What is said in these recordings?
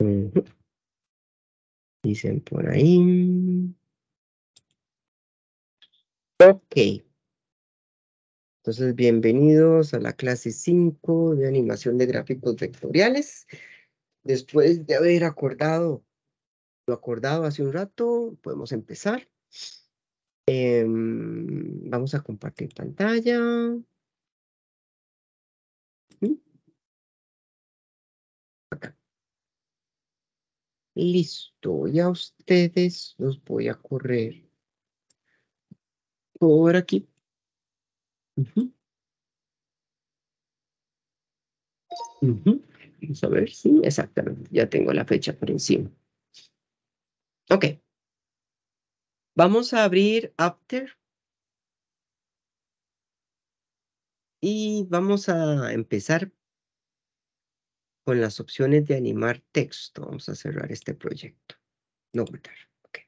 Mm. Dicen por ahí. Ok. Entonces, bienvenidos a la clase 5 de animación de gráficos vectoriales. Después de haber acordado lo acordado hace un rato, podemos empezar. Em, vamos a compartir pantalla. Listo, ya ustedes los voy a correr por aquí. Vamos a ver, sí, exactamente, ya tengo la fecha por encima. Ok. Vamos a abrir After. Y vamos a empezar con las opciones de animar texto. Vamos a cerrar este proyecto. No ocultar. Okay.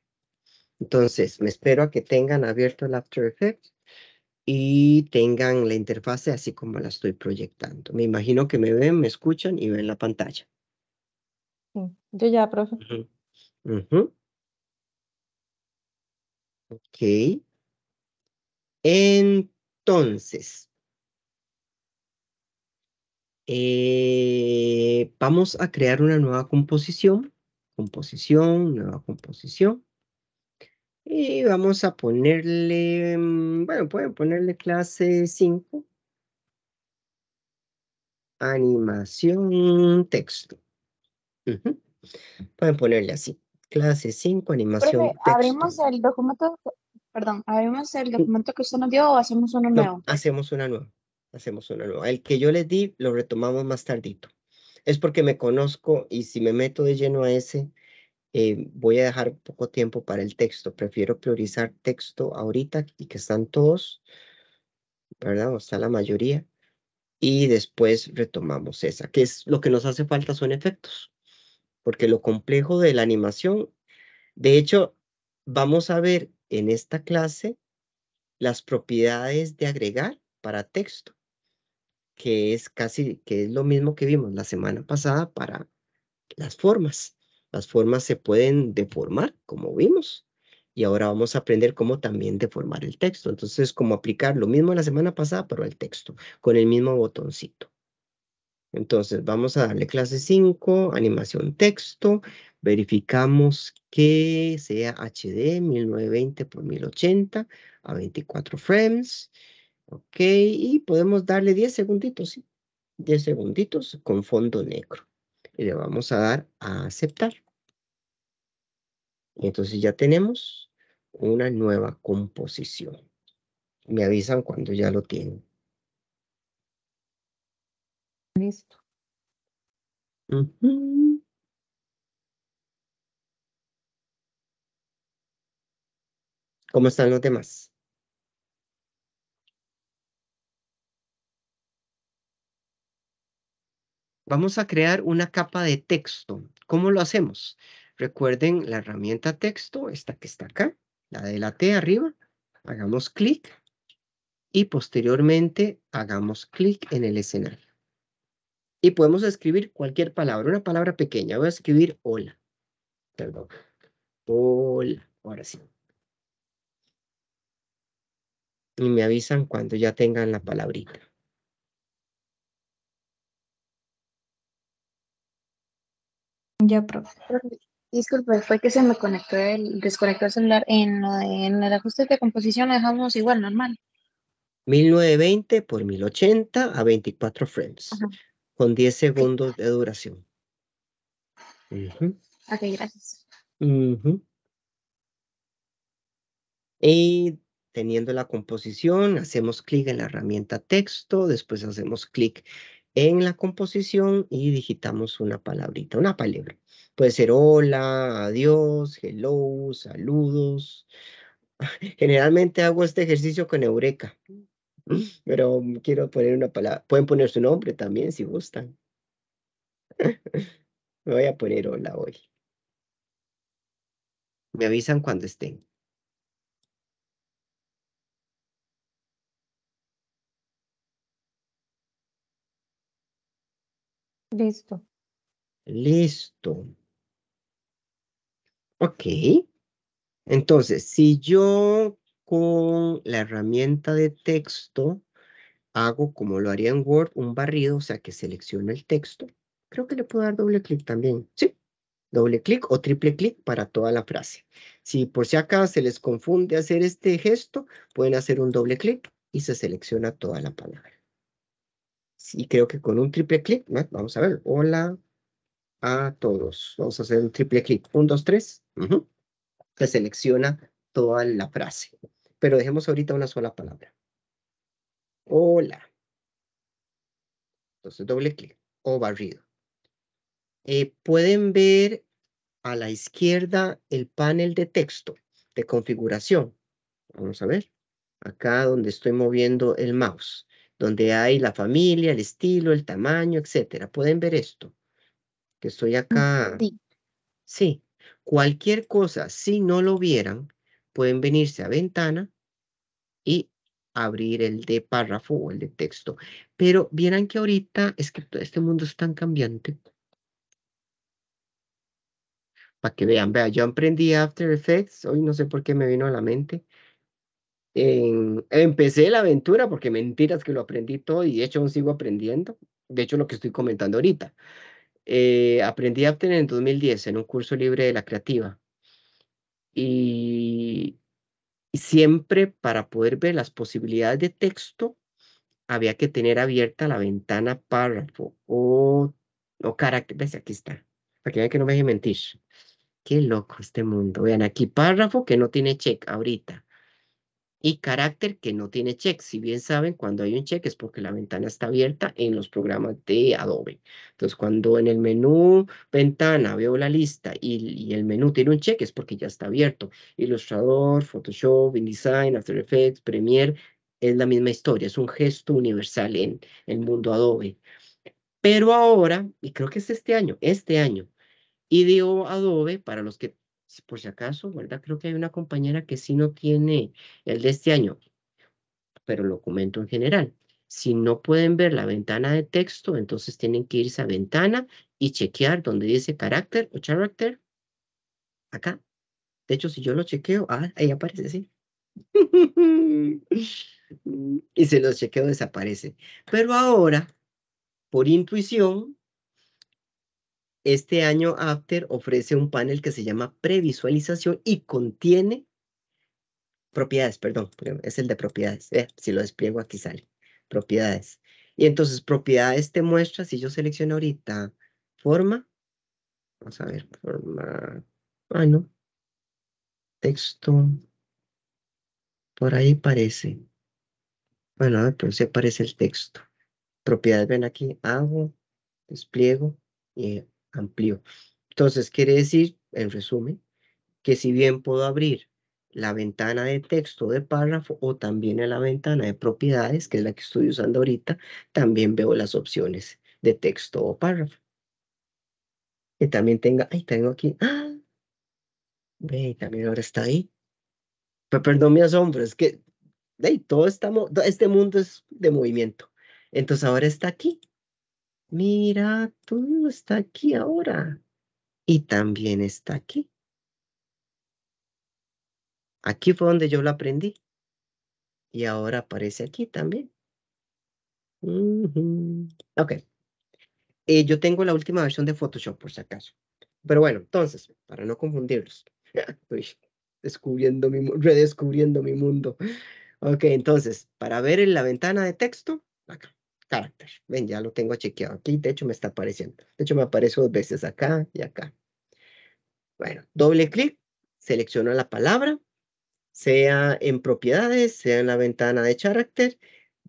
Entonces, me espero a que tengan abierto el After Effects y tengan la interfase así como la estoy proyectando. Me imagino que me ven, me escuchan y ven la pantalla. Yo ya, profe. Ok. Entonces, eh, vamos a crear una nueva composición, composición, nueva composición. Y vamos a ponerle, mm, bueno, pueden ponerle clase 5. Animación texto. Pueden ponerle así, clase 5, animación texto. Abrimos el documento, perdón, abrimos el mm. documento que usted nos dio o hacemos uno nuevo. Hacemos una nueva hacemos una nueva. El que yo les di lo retomamos más tardito. Es porque me conozco y si me meto de lleno a ese, eh, voy a dejar poco tiempo para el texto. Prefiero priorizar texto ahorita y que están todos, ¿verdad? O está la mayoría. Y después retomamos esa, que es lo que nos hace falta son efectos. Porque lo complejo de la animación, de hecho, vamos a ver en esta clase las propiedades de agregar para texto que es casi, que es lo mismo que vimos la semana pasada para las formas. Las formas se pueden deformar, como vimos, y ahora vamos a aprender cómo también deformar el texto. Entonces, cómo aplicar lo mismo la semana pasada, pero el texto, con el mismo botoncito. Entonces, vamos a darle clase 5, animación texto, verificamos que sea HD 1920 por 1080 a 24 frames. Ok, y podemos darle 10 segunditos, ¿sí? 10 segunditos con fondo negro. Y le vamos a dar a aceptar. entonces ya tenemos una nueva composición. Me avisan cuando ya lo tienen. Listo. ¿Cómo están los demás? Vamos a crear una capa de texto. ¿Cómo lo hacemos? Recuerden la herramienta texto, esta que está acá, la de la T arriba. Hagamos clic y posteriormente hagamos clic en el escenario. Y podemos escribir cualquier palabra, una palabra pequeña. Voy a escribir hola. Perdón. Hola. Ahora sí. Y me avisan cuando ya tengan la palabrita. Disculpe, fue que se me conectó el, desconectó el celular en, en el ajuste de composición, dejamos igual, normal. 1920 por 1080 a 24 frames, con 10 segundos de duración. Ok, gracias. Y teniendo la composición, hacemos clic en la herramienta texto, después hacemos clic en la composición y digitamos una palabrita, una palabra. Puede ser hola, adiós, hello, saludos. Generalmente hago este ejercicio con Eureka, pero quiero poner una palabra. Pueden poner su nombre también si gustan. Me voy a poner hola hoy. Me avisan cuando estén. Listo. Listo. Ok. Entonces, si yo con la herramienta de texto hago como lo haría en Word, un barrido, o sea que selecciono el texto, creo que le puedo dar doble clic también, ¿sí? Doble clic o triple clic para toda la frase. Si por si acaso se les confunde hacer este gesto, pueden hacer un doble clic y se selecciona toda la palabra. Y sí, creo que con un triple clic, vamos a ver, hola, a todos. Vamos a hacer un triple clic. Un, dos, tres. Se selecciona toda la frase. Pero dejemos ahorita una sola palabra. Hola. Entonces doble clic o barrido. Eh, pueden ver a la izquierda el panel de texto de configuración. Vamos a ver. Acá donde estoy moviendo el mouse. Donde hay la familia, el estilo, el tamaño, etcétera. Pueden ver esto que estoy acá. Sí. sí. Cualquier cosa, si no lo vieran, pueden venirse a ventana y abrir el de párrafo o el de texto. Pero vieran que ahorita es que todo este mundo es tan cambiante. Para que vean, vean, yo aprendí After Effects, hoy no sé por qué me vino a la mente. empecé la aventura porque mentiras que lo aprendí todo y de hecho aún sigo aprendiendo. De hecho, lo que estoy comentando ahorita. Eh, aprendí aprendí obtener en 2010 en un curso libre de la creativa. Y, siempre para poder ver las posibilidades de texto, había que tener abierta la ventana párrafo o, o carácter. ¿Ves? Aquí está. Para que vean que no me deje mentir. Qué loco este mundo. Vean, aquí párrafo que no tiene check ahorita y carácter que no tiene check. Si bien saben, cuando hay un check es porque la ventana está abierta en los programas de Adobe. Entonces, cuando en el menú ventana veo la lista y, el menú tiene un check es porque ya está abierto. Ilustrador, Photoshop, InDesign, After Effects, Premiere, es la misma historia, es un gesto universal en el mundo Adobe. Pero ahora, y creo que es este año, este año, IDO Adobe, para los que por si acaso, ¿verdad? Creo que hay una compañera que sí no tiene el de este año, pero lo comento en general. Si no pueden ver la ventana de texto, entonces tienen que irse a ventana y chequear donde dice carácter o character. Acá. De hecho, si yo lo chequeo, ah, ahí aparece, sí. y si lo chequeo, desaparece. Pero ahora, por intuición, este año After ofrece un panel que se llama previsualización y contiene propiedades, perdón, es el de propiedades. si lo despliego aquí sale, propiedades. Y entonces propiedades te muestra, si yo selecciono ahorita forma, vamos a ver, forma, ah, no, texto, por ahí parece. Bueno, a ver, pero se aparece el texto. Propiedades, ven aquí, hago, despliego y amplío. Entonces, quiere decir, en resumen, que si bien puedo abrir la ventana de texto de párrafo o también en la ventana de propiedades, que es la que estoy usando ahorita, también veo las opciones de texto o párrafo. Y también tenga, ahí tengo aquí, ¡ah! Ve, también ahora está ahí. perdón mi asombro, es que todo está este mundo es de movimiento. Entonces ahora está aquí mira, tú está aquí ahora y también está aquí. Aquí fue donde yo lo aprendí y ahora aparece aquí también. Ok. Eh, yo tengo la última versión de Photoshop, por si acaso. Pero bueno, entonces, para no confundirlos, estoy descubriendo mi, redescubriendo mi mundo. Ok, entonces, para ver en la ventana de texto, acá character. Ven, ya lo tengo chequeado aquí. De hecho, me está apareciendo. De hecho, me aparece dos veces acá y acá. Bueno, doble clic, selecciono la palabra, sea en propiedades, sea en la ventana de carácter.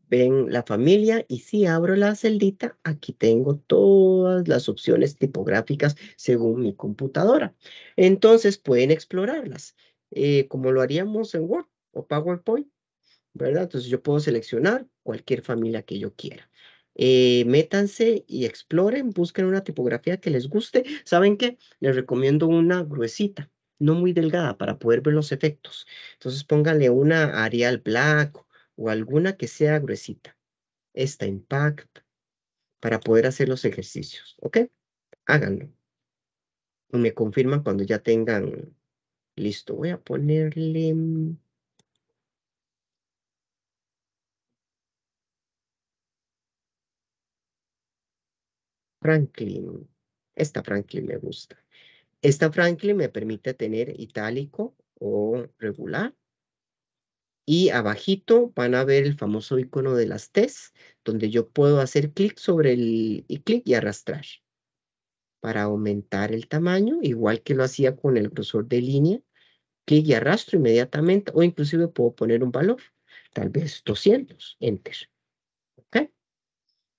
ven la familia y si abro la celdita, aquí tengo todas las opciones tipográficas según mi computadora. Entonces pueden explorarlas, eh, como lo haríamos en Word o PowerPoint ¿verdad? Entonces yo puedo seleccionar cualquier familia que yo quiera. Eh, métanse y exploren, busquen una tipografía que les guste. ¿Saben qué? Les recomiendo una gruesita, no muy delgada, para poder ver los efectos. Entonces pónganle una Arial Black o alguna que sea gruesita. Esta Impact, para poder hacer los ejercicios, ¿ok? Háganlo. me confirman cuando ya tengan listo. Voy a ponerle... Franklin. Esta Franklin me gusta. Esta Franklin me permite tener itálico o regular. Y abajito van a ver el famoso icono de las T's, donde yo puedo hacer clic sobre el y clic y arrastrar para aumentar el tamaño, igual que lo hacía con el grosor de línea. Clic y arrastro inmediatamente, o inclusive puedo poner un valor, tal vez 200, enter. ¿Ok?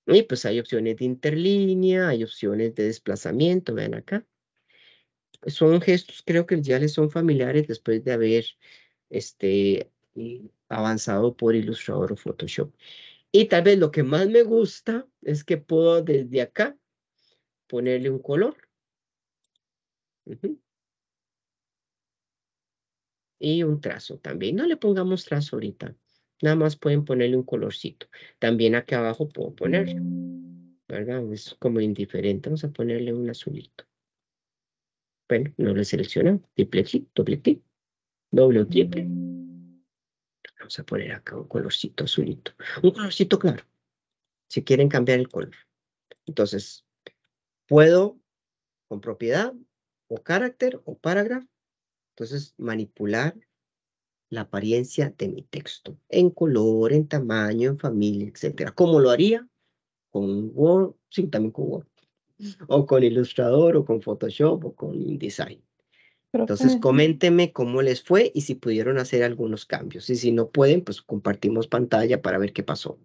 Y pues hay opciones de interlínea, hay opciones de desplazamiento, vean acá. Son gestos, creo que ya les son familiares después de haber este, avanzado por Illustrator o Photoshop. Y tal vez lo que más me gusta es que puedo desde acá ponerle un color. Y un trazo también. No le pongamos trazo ahorita nada más pueden ponerle un colorcito. También aquí abajo puedo ponerlo, ¿verdad? Es como indiferente, vamos a ponerle un azulito. Bueno, no lo selecciono, triple clic, doble clic, doble o triple. Vamos a poner acá un colorcito azulito, un colorcito claro, si quieren cambiar el color. Entonces, puedo con propiedad o carácter o parágrafo, entonces manipular la apariencia de mi texto, en color, en tamaño, en familia, etcétera, ¿Cómo lo haría con Word, sí, también con Word, o con Illustrator, o con Photoshop, o con InDesign. Entonces, coméntenme cómo les fue y si pudieron hacer algunos cambios. Y si no pueden, pues compartimos pantalla para ver qué pasó.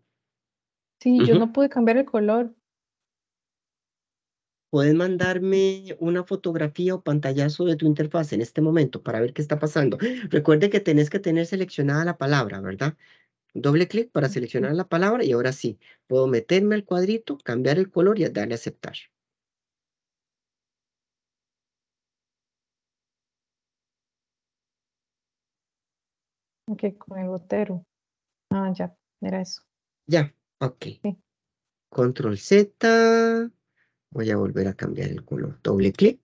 Sí, yo no pude cambiar el color, ¿Puedes mandarme una fotografía o pantallazo de tu interfaz en este momento para ver qué está pasando? Recuerde que tenés que tener seleccionada la palabra, ¿verdad? Doble clic para seleccionar la palabra y ahora sí, puedo meterme al cuadrito, cambiar el color y darle a aceptar. Ok, con el botero? Ah, ya, era eso. Ya, ok. Control Z. Voy a volver a cambiar el color. Doble clic.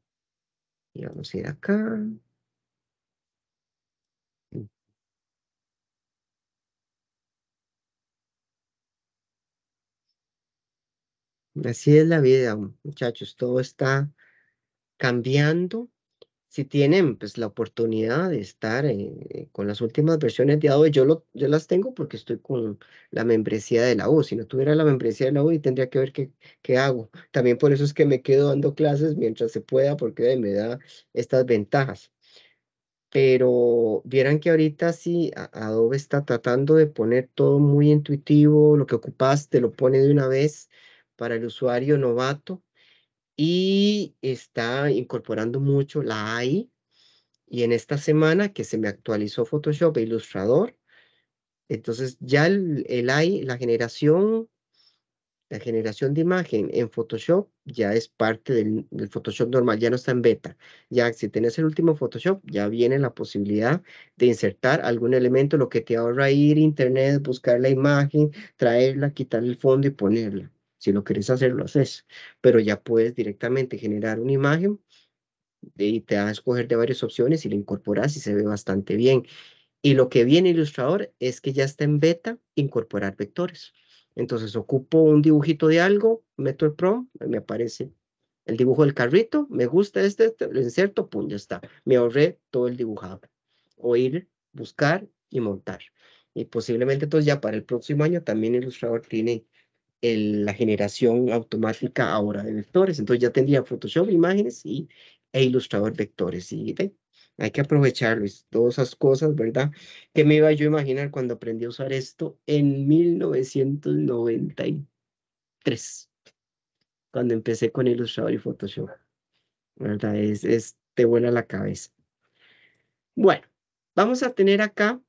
Y vamos a ir acá. Así es la vida, muchachos. Todo está cambiando si tienen pues, la oportunidad de estar eh, eh, con las últimas versiones de Adobe, yo, lo, las tengo porque estoy con la membresía de la U. Si no tuviera la membresía de la U, tendría que ver qué, qué hago. También por eso es que me quedo dando clases mientras se pueda, porque me da estas ventajas. Pero vieran que ahorita sí, Adobe está tratando de poner todo muy intuitivo, lo que ocupas te lo pone de una vez para el usuario novato y está incorporando mucho la AI. Y en esta semana que se me actualizó Photoshop e Illustrator, entonces ya el, AI, la generación, la generación de imagen en Photoshop ya es parte del, del, Photoshop normal, ya no está en beta. Ya si tenés el último Photoshop, ya viene la posibilidad de insertar algún elemento, lo que te ahorra ir a internet, buscar la imagen, traerla, quitar el fondo y ponerla. Si lo quieres hacer, lo haces. Pero ya puedes directamente generar una imagen y te vas a escoger de varias opciones y la incorporas y se ve bastante bien. Y lo que viene Illustrator es que ya está en beta incorporar vectores. Entonces ocupo un dibujito de algo, meto el prom, me aparece el dibujo del carrito, me gusta este, este, lo inserto, pum, ya está. Me ahorré todo el dibujado. O ir, buscar y montar. Y posiblemente entonces ya para el próximo año también Illustrator tiene la generación automática ahora de vectores. Entonces ya tendría Photoshop imágenes y, e ilustrador vectores. Y hay que aprovecharlo, todas esas cosas, ¿verdad? Que me iba yo a imaginar cuando aprendí a usar esto en 1993, cuando empecé con Illustrator y Photoshop, ¿verdad? Es, es, te vuela la cabeza. Bueno, vamos a tener acá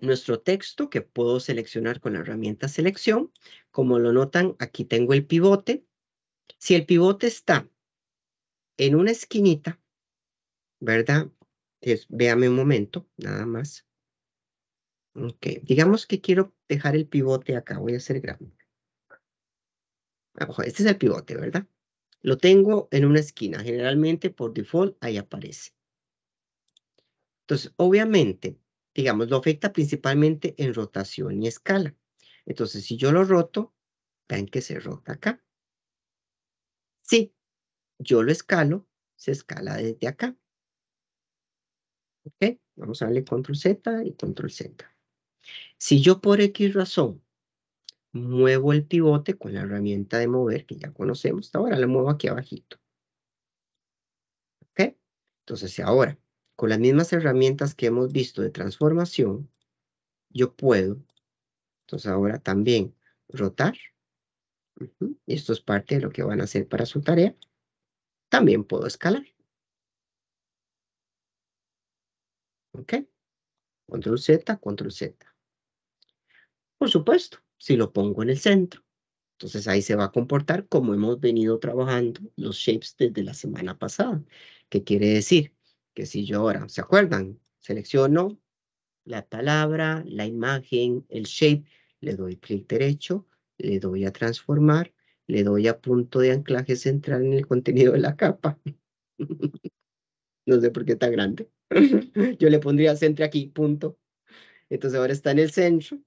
nuestro texto que puedo seleccionar con la herramienta selección. Como lo notan, aquí tengo el pivote. Si el pivote está en una esquinita, ¿verdad? Es, véame un momento, nada más. Ok, digamos que quiero dejar el pivote acá, voy a hacer grande. Este es el pivote, ¿verdad? Lo tengo en una esquina, generalmente por default ahí aparece. Entonces, obviamente, digamos, lo afecta principalmente en rotación y escala. Entonces, si yo lo roto, vean que se rota acá. Sí. yo lo escalo, se escala desde acá. ¿Ok? Vamos a darle control Z y control Z. Si yo por X razón muevo el pivote con la herramienta de mover que ya conocemos, ahora lo muevo aquí abajito. ¿Ok? Entonces, ahora con las mismas herramientas que hemos visto de transformación, yo puedo, entonces ahora también, rotar. esto es parte de lo que van a hacer para su tarea. También puedo escalar. ¿Ok? Control Z, Control Z. Por supuesto, si lo pongo en el centro. Entonces ahí se va a comportar como hemos venido trabajando los shapes desde la semana pasada. ¿Qué quiere decir? que si ahora, ¿se acuerdan? Selecciono la palabra, la imagen, el shape, le doy clic derecho, le doy a transformar, le doy a punto de anclaje central en el contenido de la capa. no sé por qué tan grande. Yo le pondría centro aquí, punto. Entonces ahora está en el centro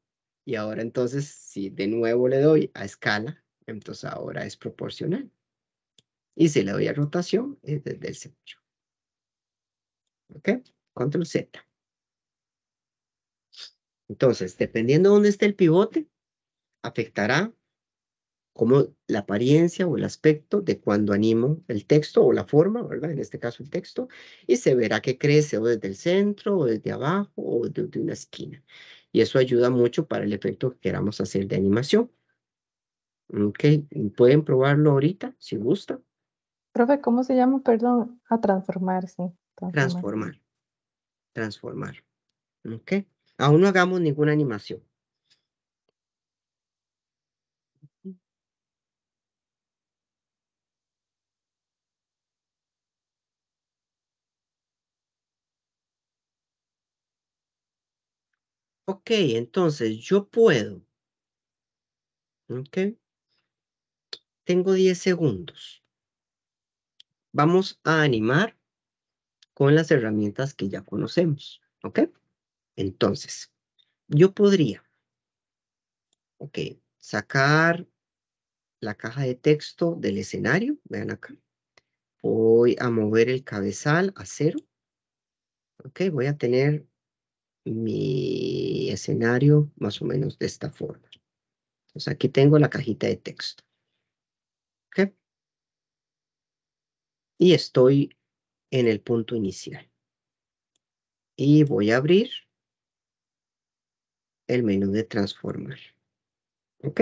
y ahora entonces si de nuevo le doy a escala, entonces ahora es proporcional. Y si le doy a rotación, es desde el centro. ¿Ok? Control Z. Entonces, dependiendo de dónde esté el pivote, afectará como la apariencia o el aspecto de cuando animo el texto o la forma, ¿verdad? En este caso el texto, y se verá que crece o desde el centro o desde abajo o desde una esquina. Y eso ayuda mucho para el efecto que queramos hacer de animación. Ok, pueden probarlo ahorita si gusta. Profe, ¿cómo se llama? Perdón, a transformarse. Transformar. Transformar. ¿Ok? Aún no hagamos ninguna animación. Ok, entonces yo puedo. Ok. Tengo 10 segundos. Vamos a animar con las herramientas que ya conocemos. ¿Ok? Entonces, yo podría, ok, sacar la caja de texto del escenario, vean acá. Voy a mover el cabezal a cero. Ok, voy a tener mi escenario más o menos de esta forma. Entonces aquí tengo la cajita de texto. Ok. Y estoy en el punto inicial. Y voy a abrir el menú de transformar. ¿Ok?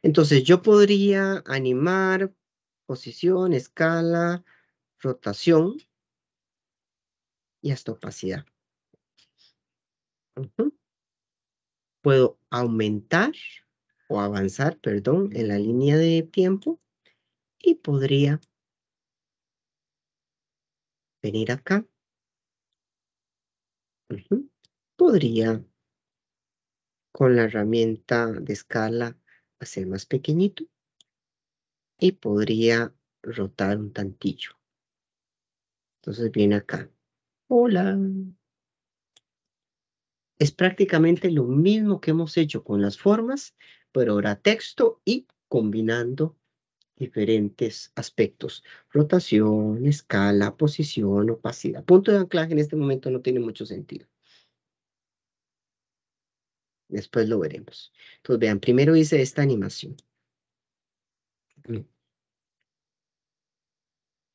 Entonces yo podría animar posición, escala, rotación y hasta opacidad. Puedo aumentar o avanzar, perdón, en la línea de tiempo y podría venir acá. Podría, con la herramienta de escala, hacer más pequeñito. Y podría rotar un tantillo. Entonces viene acá. Hola. Es prácticamente lo mismo que hemos hecho con las formas, pero ahora texto y combinando diferentes aspectos. Rotación, escala, posición, opacidad. Punto de anclaje en este momento no tiene mucho sentido. Después lo veremos. Entonces, vean, primero hice esta animación.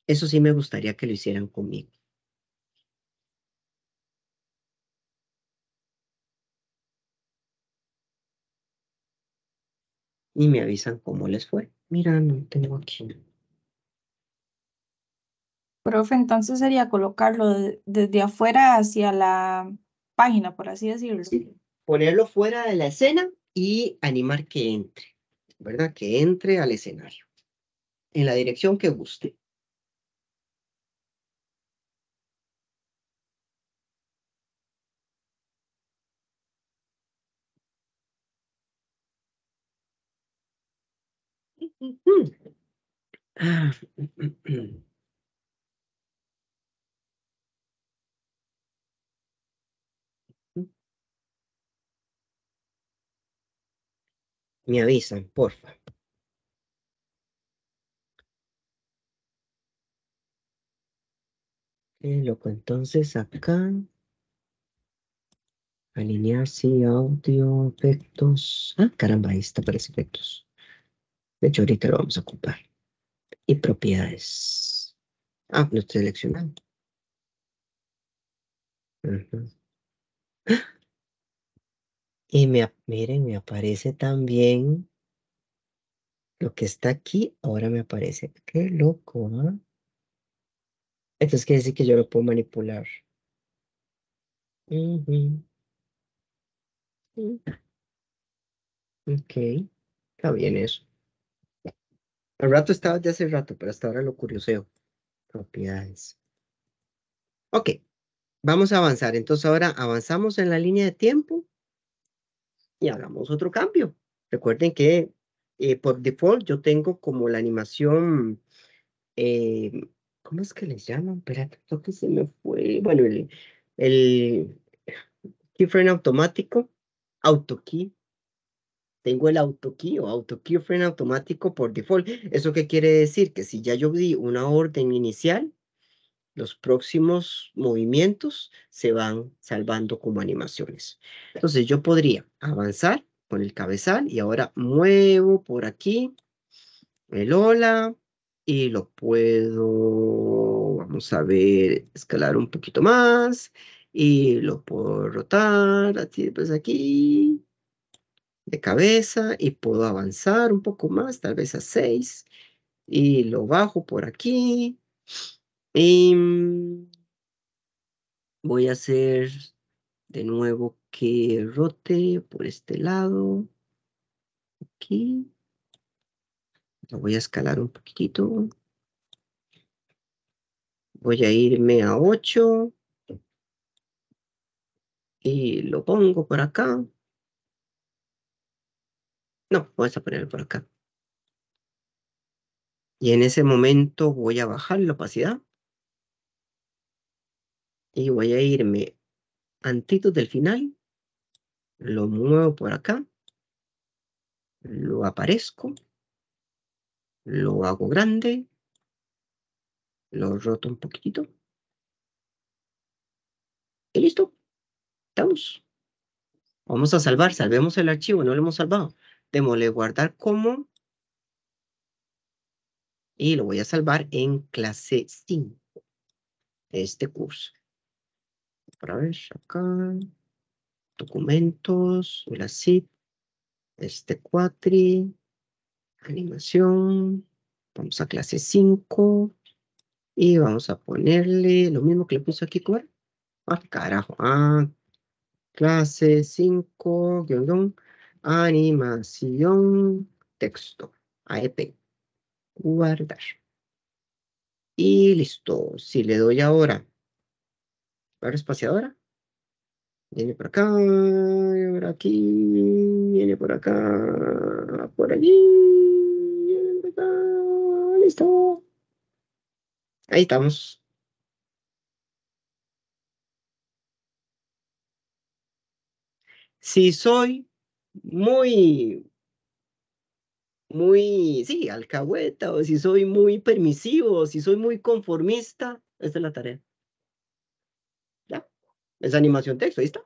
Eso sí me gustaría que lo hicieran conmigo. y me avisan cómo les fue. Mira, no tengo aquí. Profe, entonces sería colocarlo desde afuera hacia la página, por así decirlo. ponerlo fuera de la escena y animar que entre, ¿verdad? Que entre al escenario, en la dirección que guste. Me avisan, porfa. ¿Qué loco, entonces acá. Alinear, sí, audio, efectos. Ah, caramba, ahí está, parece efectos. De hecho, ahorita lo vamos a ocupar y propiedades. Ah, no estoy seleccionando. Y me, miren, me aparece también lo que está aquí, ahora me aparece. Qué loco, esto ¿ah? es Entonces quiere decir que yo lo puedo manipular. Ok, está bien eso. El rato estaba ya hace rato, pero hasta ahora lo curioseo. Propiedades. Ok, vamos a avanzar. Entonces ahora avanzamos en la línea de tiempo y hagamos otro cambio. Recuerden que eh, por default yo tengo como la animación, eh, ¿cómo es que les llaman? Espera, que se me fue. Bueno, el, el keyframe automático, auto key, tengo el o key freno automático por default. ¿Eso qué quiere decir? Que si ya yo di una orden inicial, los próximos movimientos se van salvando como animaciones. Entonces yo podría avanzar con el cabezal y ahora muevo por aquí el hola y lo puedo, vamos a ver, escalar un poquito más y lo puedo rotar, así pues aquí de cabeza y puedo avanzar un poco más, tal vez a 6 y lo bajo por aquí. Y mm, voy a hacer de nuevo que rote por este lado. Aquí. Lo voy a escalar un poquitito. Voy a irme a 8. Y lo pongo por acá. No, vamos a ponerlo por acá. Y en ese momento voy a bajar la opacidad. Y voy a irme antitos del final. Lo muevo por acá. Lo aparezco. Lo hago grande. Lo roto un poquitito. Y listo. Estamos. Vamos a salvar. Salvemos el archivo. No lo hemos salvado démosle guardar como y lo voy a salvar en clase 5 de este curso. Para ver, acá, documentos, la este cuatri, animación, vamos a clase 5 y vamos a ponerle lo mismo que le puse aquí, Ah, carajo, ah, clase 5, guión, animación, texto, AEP, guardar. Y listo, si le doy ahora barra espaciadora, viene por acá, viene por aquí, viene por acá, por allí, viene por acá, listo. Ahí estamos. Si soy muy, muy, sí, alcahueta, o si soy muy permisivo, o si soy muy conformista, esta es la tarea. Ya, es animación texto, ahí está.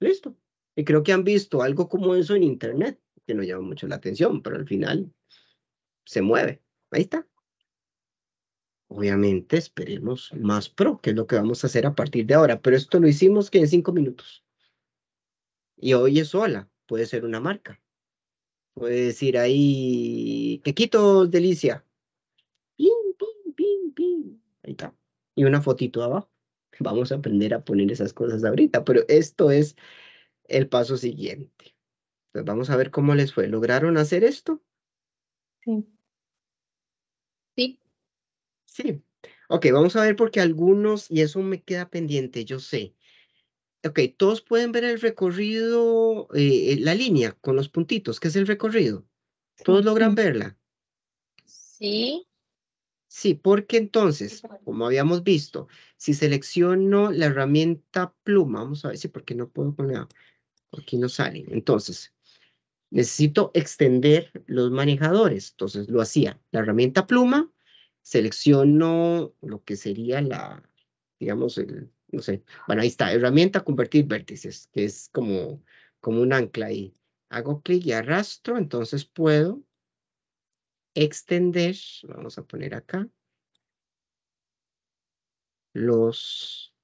Listo. Y creo que han visto algo como eso en internet, que no llama mucho la atención, pero al final se mueve. Ahí está. Obviamente esperemos más pro, que es lo que vamos a hacer a partir de ahora, pero esto lo hicimos que en cinco minutos. Y hoy es sola, puede ser una marca. Puede decir ahí, quequitos, delicia. Ahí está. Y una fotito abajo. Vamos a aprender a poner esas cosas ahorita, pero esto es el paso siguiente. Entonces vamos a ver cómo les fue. ¿Lograron hacer esto? Sí. Sí. Sí. Ok, vamos a ver porque algunos, y eso me queda pendiente, yo sé, ok, todos pueden ver el recorrido, eh, eh, la línea con los puntitos, que es el recorrido. ¿Todos logran verla? Sí. Sí, porque entonces, como habíamos visto, si selecciono la herramienta pluma, vamos a ver si porque no puedo poner, aquí no sale. Entonces, necesito extender los manejadores. Entonces lo hacía, la herramienta pluma, selecciono lo que sería la, digamos, el, no sé. Bueno, ahí está, herramienta convertir vértices, que es como, como un ancla ahí. Hago clic y arrastro, entonces puedo extender, vamos a poner acá, los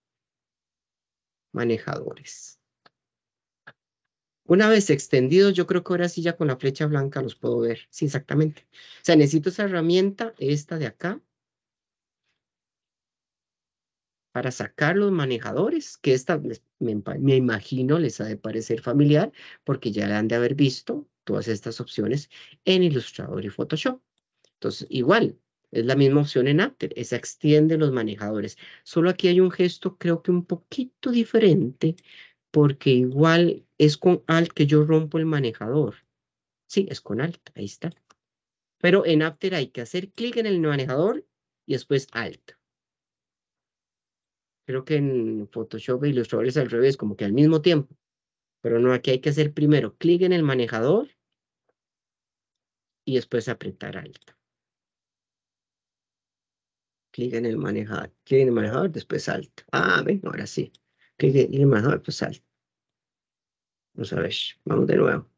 manejadores. Una vez extendidos, yo creo que ahora sí ya con la flecha blanca los puedo ver. Sí, exactamente. O sea, necesito esa herramienta, esta de acá, para sacar los manejadores, que esta me, imagino les ha de parecer familiar porque ya han de haber visto todas estas opciones en Illustrator y Photoshop. Entonces, igual, es la misma opción en After, esa extiende los manejadores. Solo aquí hay un gesto creo que un poquito diferente porque igual es con Alt que yo rompo el manejador. Sí, es con Alt, ahí está. Pero en After hay que hacer clic en el manejador y después Alt creo que en Photoshop e Illustrator es al revés, como que al mismo tiempo. Pero no, aquí hay que hacer primero clic en el manejador y después apretar alto. Clic en el manejador, clic en el manejador, después alto. Ah, ven, ahora sí. Clic en el manejador, después pues alto. Vamos a vamos de nuevo.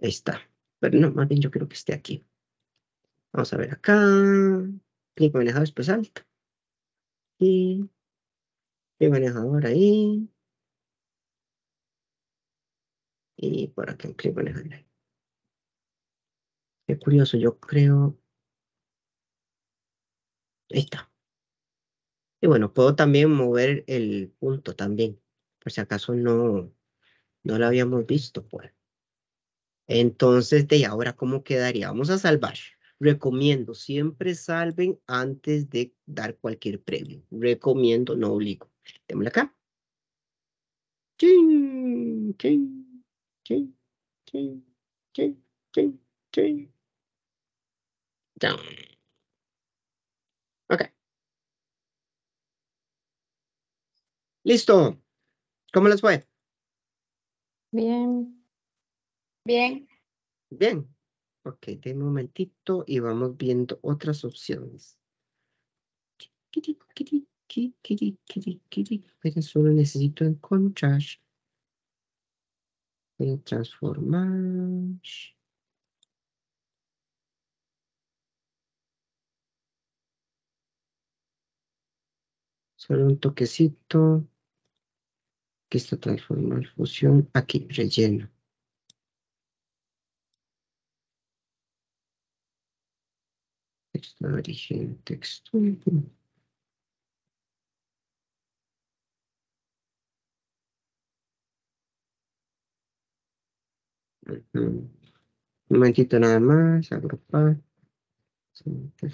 Ahí está. Pero no, más bien yo creo que esté aquí. Vamos a ver acá. Clic en el manejador, después alto aquí. Y manejador ahí. Y por aquí un clic manejador ahí. Qué curioso, yo creo. Ahí está. Y bueno, puedo también mover el punto también, por si acaso no, no lo habíamos visto, pues. Entonces, de ahora, ¿cómo quedaría? Vamos a salvar. Recomiendo, siempre salven antes de dar cualquier premio. Recomiendo, no obligo. Démosle acá. Ching, ching, ching, ching, ching, ching, ching. Ok. Listo. ¿Cómo les fue? Bien. Bien. Bien. Ok, de un momentito y vamos viendo otras opciones. solo necesito encontrar. Voy a transformar. Solo un toquecito. Aquí está transformar fusión. Aquí relleno. texto de origen textual. Un momentito nada más, agrupar. Ok.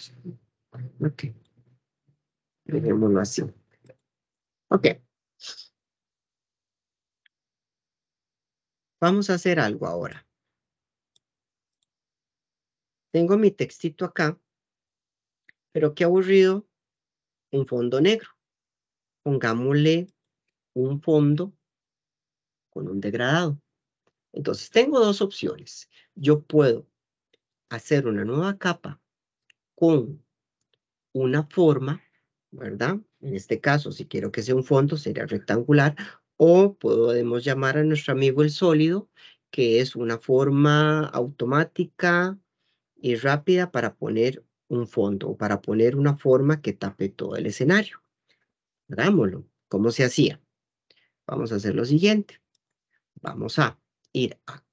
así. Ok. Vamos a hacer algo ahora. Tengo mi textito acá pero qué aburrido un fondo negro. Pongámosle un fondo con un degradado. Entonces tengo dos opciones. Yo puedo hacer una nueva capa con una forma, ¿verdad? En este caso, si quiero que sea un fondo, sería rectangular. O podemos llamar a nuestro amigo el sólido, que es una forma automática y rápida para poner un fondo o para poner una forma que tape todo el escenario. Hagámoslo. ¿Cómo se hacía? Vamos a hacer lo siguiente. Vamos a ir a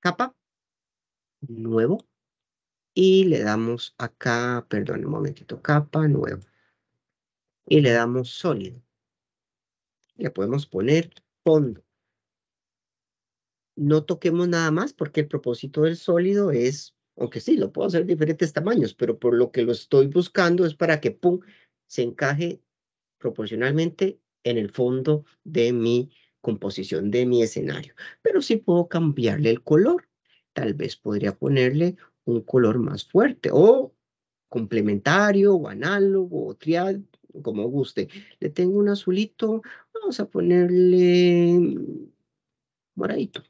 capa, nuevo, y le damos acá, perdón, un momentito, capa, nuevo, y le damos sólido. Le podemos poner fondo. No toquemos nada más porque el propósito del sólido es aunque sí, lo puedo hacer diferentes tamaños, pero por lo que lo estoy buscando es para que pum, se encaje proporcionalmente en el fondo de mi composición de mi escenario. Pero sí puedo cambiarle el color. Tal vez podría ponerle un color más fuerte o complementario o análogo o trial, como guste. Le tengo un azulito, vamos a ponerle moradito.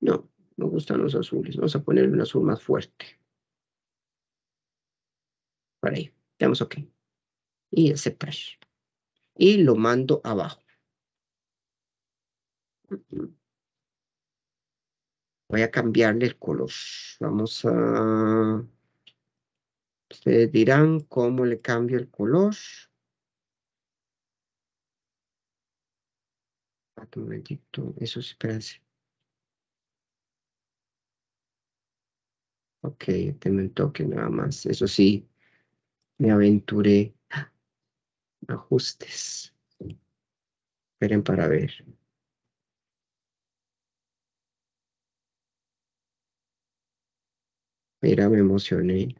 No, me gustan los azules. Vamos a poner un azul más fuerte. Por ahí. Damos OK. Y aceptar. Y lo mando abajo. Voy a cambiarle el color. Vamos a... Ustedes dirán cómo le cambio el color. Un momentito. Eso es, espérense. Ok, tengo un toque nada más. Eso sí, me aventuré. Ajustes. Esperen para ver. Mira, me emocioné.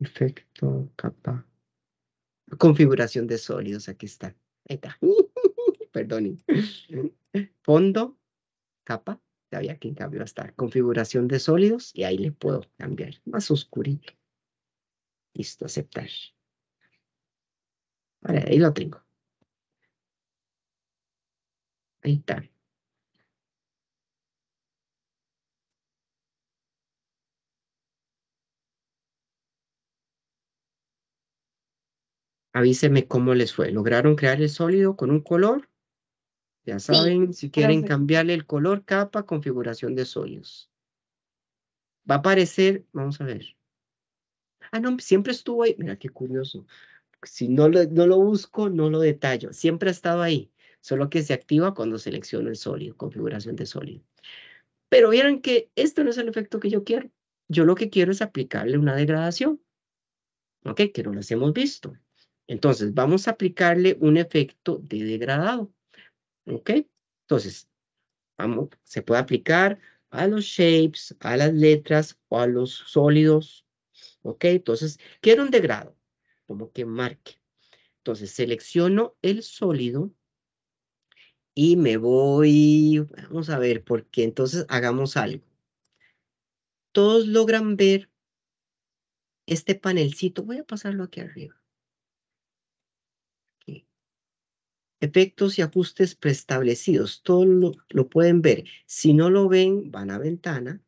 Efecto, capa. Configuración de sólidos, aquí está. Ahí está. Perdonen. Fondo, capa había que cambiar hasta configuración de sólidos y ahí le puedo cambiar más oscurito. Listo, aceptar. ahí lo tengo. Ahí está. Avíseme cómo les fue. ¿Lograron crear el sólido con un color? Ya saben, si quieren cambiarle el color, capa, configuración de sólidos. Va a aparecer, vamos a ver. Ah, no, siempre estuvo ahí. Mira, qué curioso. Si no lo, no lo busco, no lo detallo. Siempre ha estado ahí, solo que se activa cuando selecciono el sólido, configuración de sólido. Pero vieron que esto no es el efecto que yo quiero. Yo lo que quiero es aplicarle una degradación. ¿Ok? Que no las hemos visto. Entonces, vamos a aplicarle un efecto de degradado. ¿Ok? Entonces, vamos, se puede aplicar a los shapes, a las letras o a los sólidos. ¿Ok? Entonces, quiero un degrado, como que marque. Entonces, selecciono el sólido y me voy, vamos a ver, porque entonces hagamos algo. Todos logran ver este panelcito. Voy a pasarlo aquí arriba. efectos y ajustes preestablecidos. Todo lo, pueden ver. Si no lo ven, van a ventana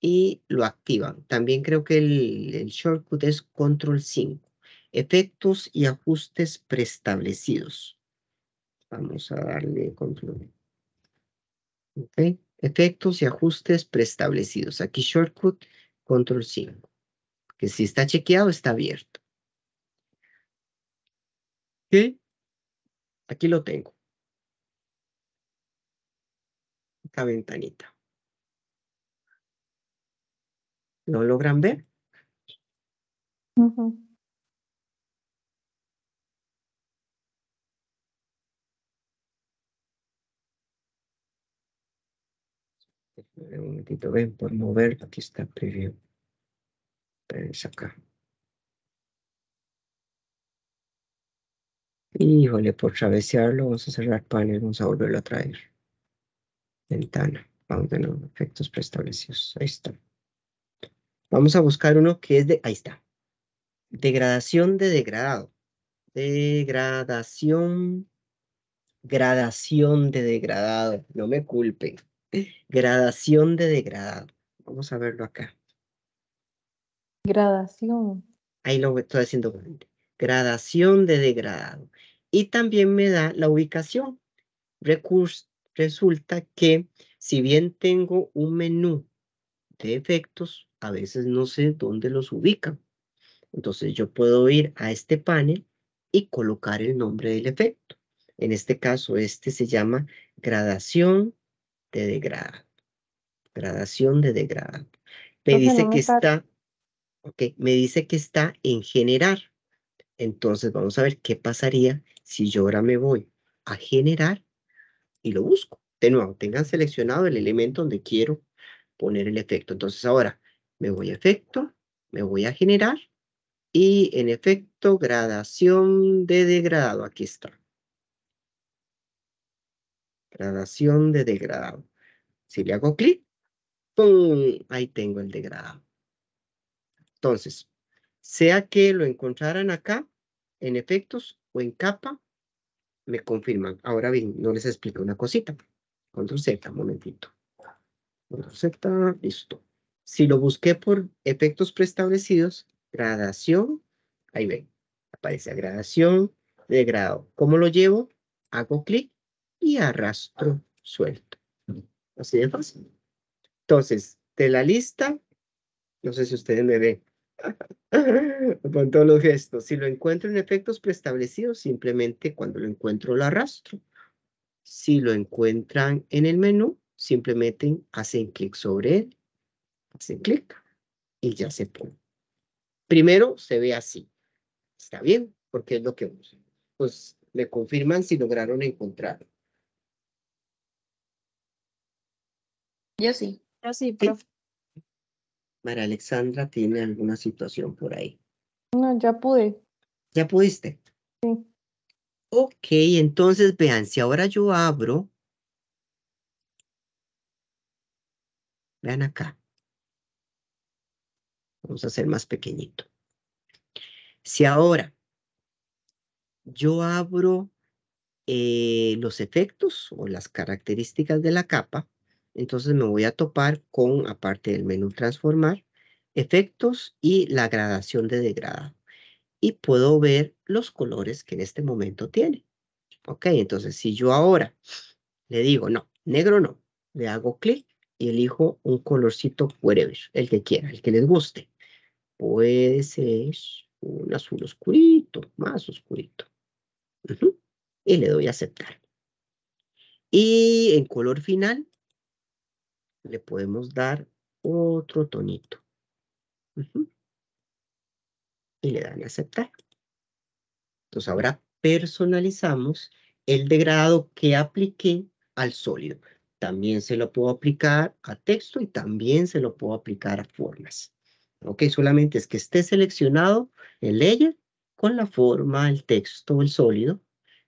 y lo activan. También creo que el, shortcut es control 5. Efectos y ajustes preestablecidos. Vamos a darle control. Ok. Efectos y ajustes preestablecidos. Aquí shortcut control 5. Que si está chequeado, está abierto. ¿Qué? Aquí lo tengo. Esta ventanita. ¿Lo logran ver? Un momentito, ven, por mover, aquí está preview. acá. Híjole, por travesearlo vamos a cerrar panel, vamos a volverlo a traer. Ventana, vamos a nuevo, efectos preestablecidos, ahí está. Vamos a buscar uno que es de, ahí está. Degradación de degradado. Degradación, gradación de degradado, no me culpen. Gradación de degradado. Vamos a verlo acá. Gradación. Ahí lo estoy haciendo Gradación de degradado y también me da la ubicación. resulta que si bien tengo un menú de efectos, a veces no sé dónde los ubican. Entonces yo puedo ir a este panel y colocar el nombre del efecto. En este caso, este se llama gradación de degradado. Gradación de degradado. Me dice que está, ok, me dice que está en generar. Entonces vamos a ver qué pasaría si yo ahora me voy a generar y lo busco. De nuevo, tengan seleccionado el elemento donde quiero poner el efecto. Entonces ahora me voy a efecto, me voy a generar y en efecto gradación de degradado. Aquí está. Gradación de degradado. Si le hago clic, ¡pum! Ahí tengo el degradado. Entonces, sea que lo encontraran acá, en efectos o en capa, me confirman. Ahora bien, no les explico una cosita. Control Z, un momentito. Control Z, listo. Si lo busqué por efectos preestablecidos, gradación, ahí ven, aparece gradación de grado. ¿Cómo lo llevo? Hago clic y arrastro suelto. Así de fácil. Entonces, de la lista, no sé si ustedes me ven, con todos los gestos. Si lo encuentro en efectos preestablecidos, simplemente cuando lo encuentro lo arrastro. Si lo encuentran en el menú, simplemente hacen clic sobre él, hacen clic y ya se pone. Primero se ve así. Está bien, porque es lo que Pues le confirman si lograron encontrarlo. Yo sí. Yo sí, profe. María Alexandra tiene alguna situación por ahí. No, ya pude. ¿Ya pudiste? Sí. Ok, entonces vean, si ahora yo abro, vean acá. Vamos a hacer más pequeñito. Si ahora yo abro eh, los efectos o las características de la capa, entonces me voy a topar con, aparte del menú transformar, efectos y la gradación de degradado. Y puedo ver los colores que en este momento tiene. Ok, entonces si yo ahora le digo, no, negro no, le hago clic y elijo un colorcito el que quiera, el que les guste. Puede ser un azul oscurito, más oscurito. Y le doy a aceptar. Y en color final le podemos dar otro tonito. Y le dan a aceptar. Entonces ahora personalizamos el degradado que apliqué al sólido. También se lo puedo aplicar a texto y también se lo puedo aplicar a formas. Ok, solamente es que esté seleccionado el layer con la forma, el texto, el sólido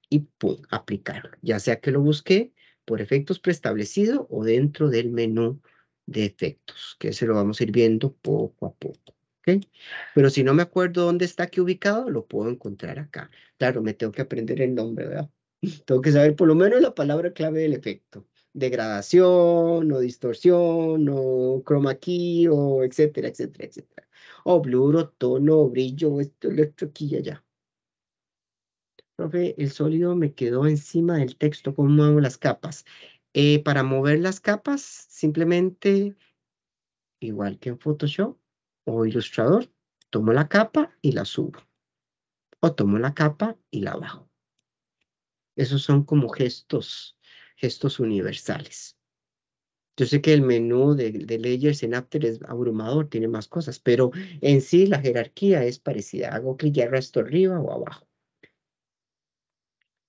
y pum, aplicarlo. Ya sea que lo busque por efectos preestablecido o dentro del menú de efectos, que se lo vamos a ir viendo poco a poco. ¿okay? Pero si no me acuerdo dónde está aquí ubicado, lo puedo encontrar acá. Claro, me tengo que aprender el nombre, ¿verdad? Tengo que saber por lo menos la palabra clave del efecto. Degradación, o distorsión, o chroma key, o etcétera, etcétera, etcétera. O o tono, brillo, esto, esto aquí y allá. Profe, el sólido me quedó encima del texto, ¿cómo hago las capas? Eh, para mover las capas, simplemente, igual que en Photoshop o Illustrator, tomo la capa y la subo. O tomo la capa y la bajo. Esos son como gestos, gestos universales. Yo sé que el menú de, de layers en After es abrumador, tiene más cosas, pero en sí la jerarquía es parecida. Hago clic y arrastro arriba o abajo.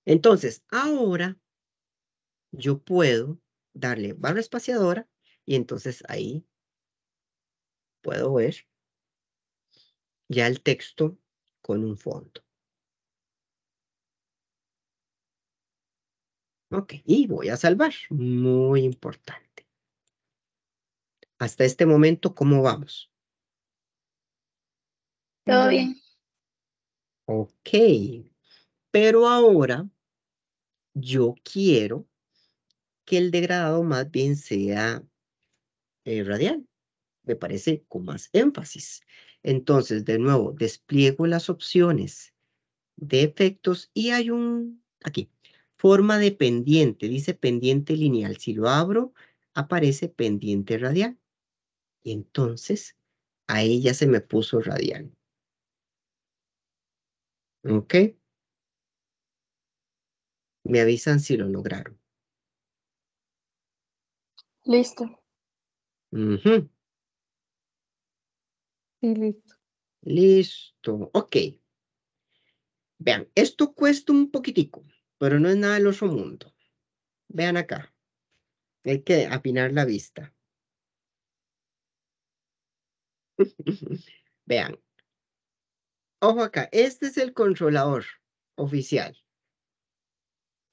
Entonces, ahora yo puedo darle barra espaciadora y entonces ahí puedo ver ya el texto con un fondo. Ok, y voy a salvar. Muy importante. Hasta este momento, ¿cómo vamos? Todo bien. Ok, pero ahora yo quiero que el degradado más bien sea eh, radial. Me parece con más énfasis. Entonces, de nuevo, despliego las opciones de efectos y hay un, aquí, forma de pendiente, dice pendiente lineal. Si lo abro, aparece pendiente radial. Y entonces, ahí ya se me puso radial. ¿Ok? Me avisan si lo lograron. Listo. listo. Listo, ok. Vean, esto cuesta un poquitico, pero no es nada del otro mundo. Vean acá. Hay que apinar la vista. Vean. Ojo acá, este es el controlador oficial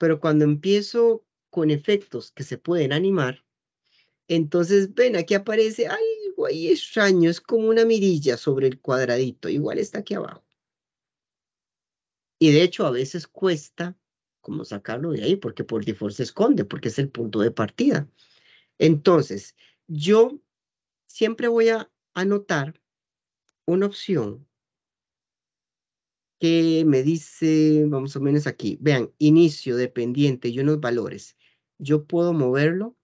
pero cuando empiezo con efectos que se pueden animar, entonces ven, aquí aparece algo ahí extraño, es como una mirilla sobre el cuadradito, igual está aquí abajo. Y de hecho a veces cuesta como sacarlo de ahí, porque por default se esconde, porque es el punto de partida. Entonces, yo siempre voy a anotar una opción que me dice, vamos o menos aquí, vean, inicio, dependiente y unos valores. Yo puedo moverlo.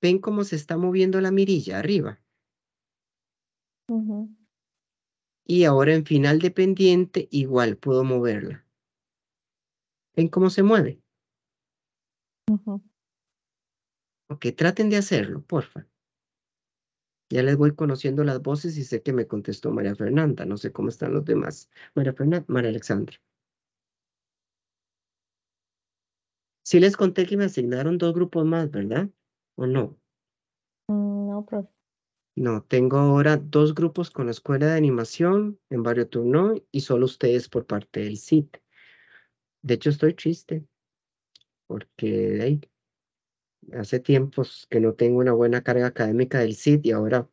¿Ven cómo se está moviendo la mirilla arriba? Y ahora en final dependiente, igual puedo moverla. ¿Ven cómo se mueve? Ok, traten de hacerlo, porfa. Ya les voy conociendo las voces y sé que me contestó María Fernanda. No sé cómo están los demás. María Fernanda, María Alexandra. Sí les conté que me asignaron dos grupos más, ¿verdad? ¿O no? Mm, no, profe. No, tengo ahora dos grupos con la escuela de animación en Barrio Turno y solo ustedes por parte del CIT. De hecho, estoy triste porque hace tiempos que no tengo una buena carga académica del CID. y ahora,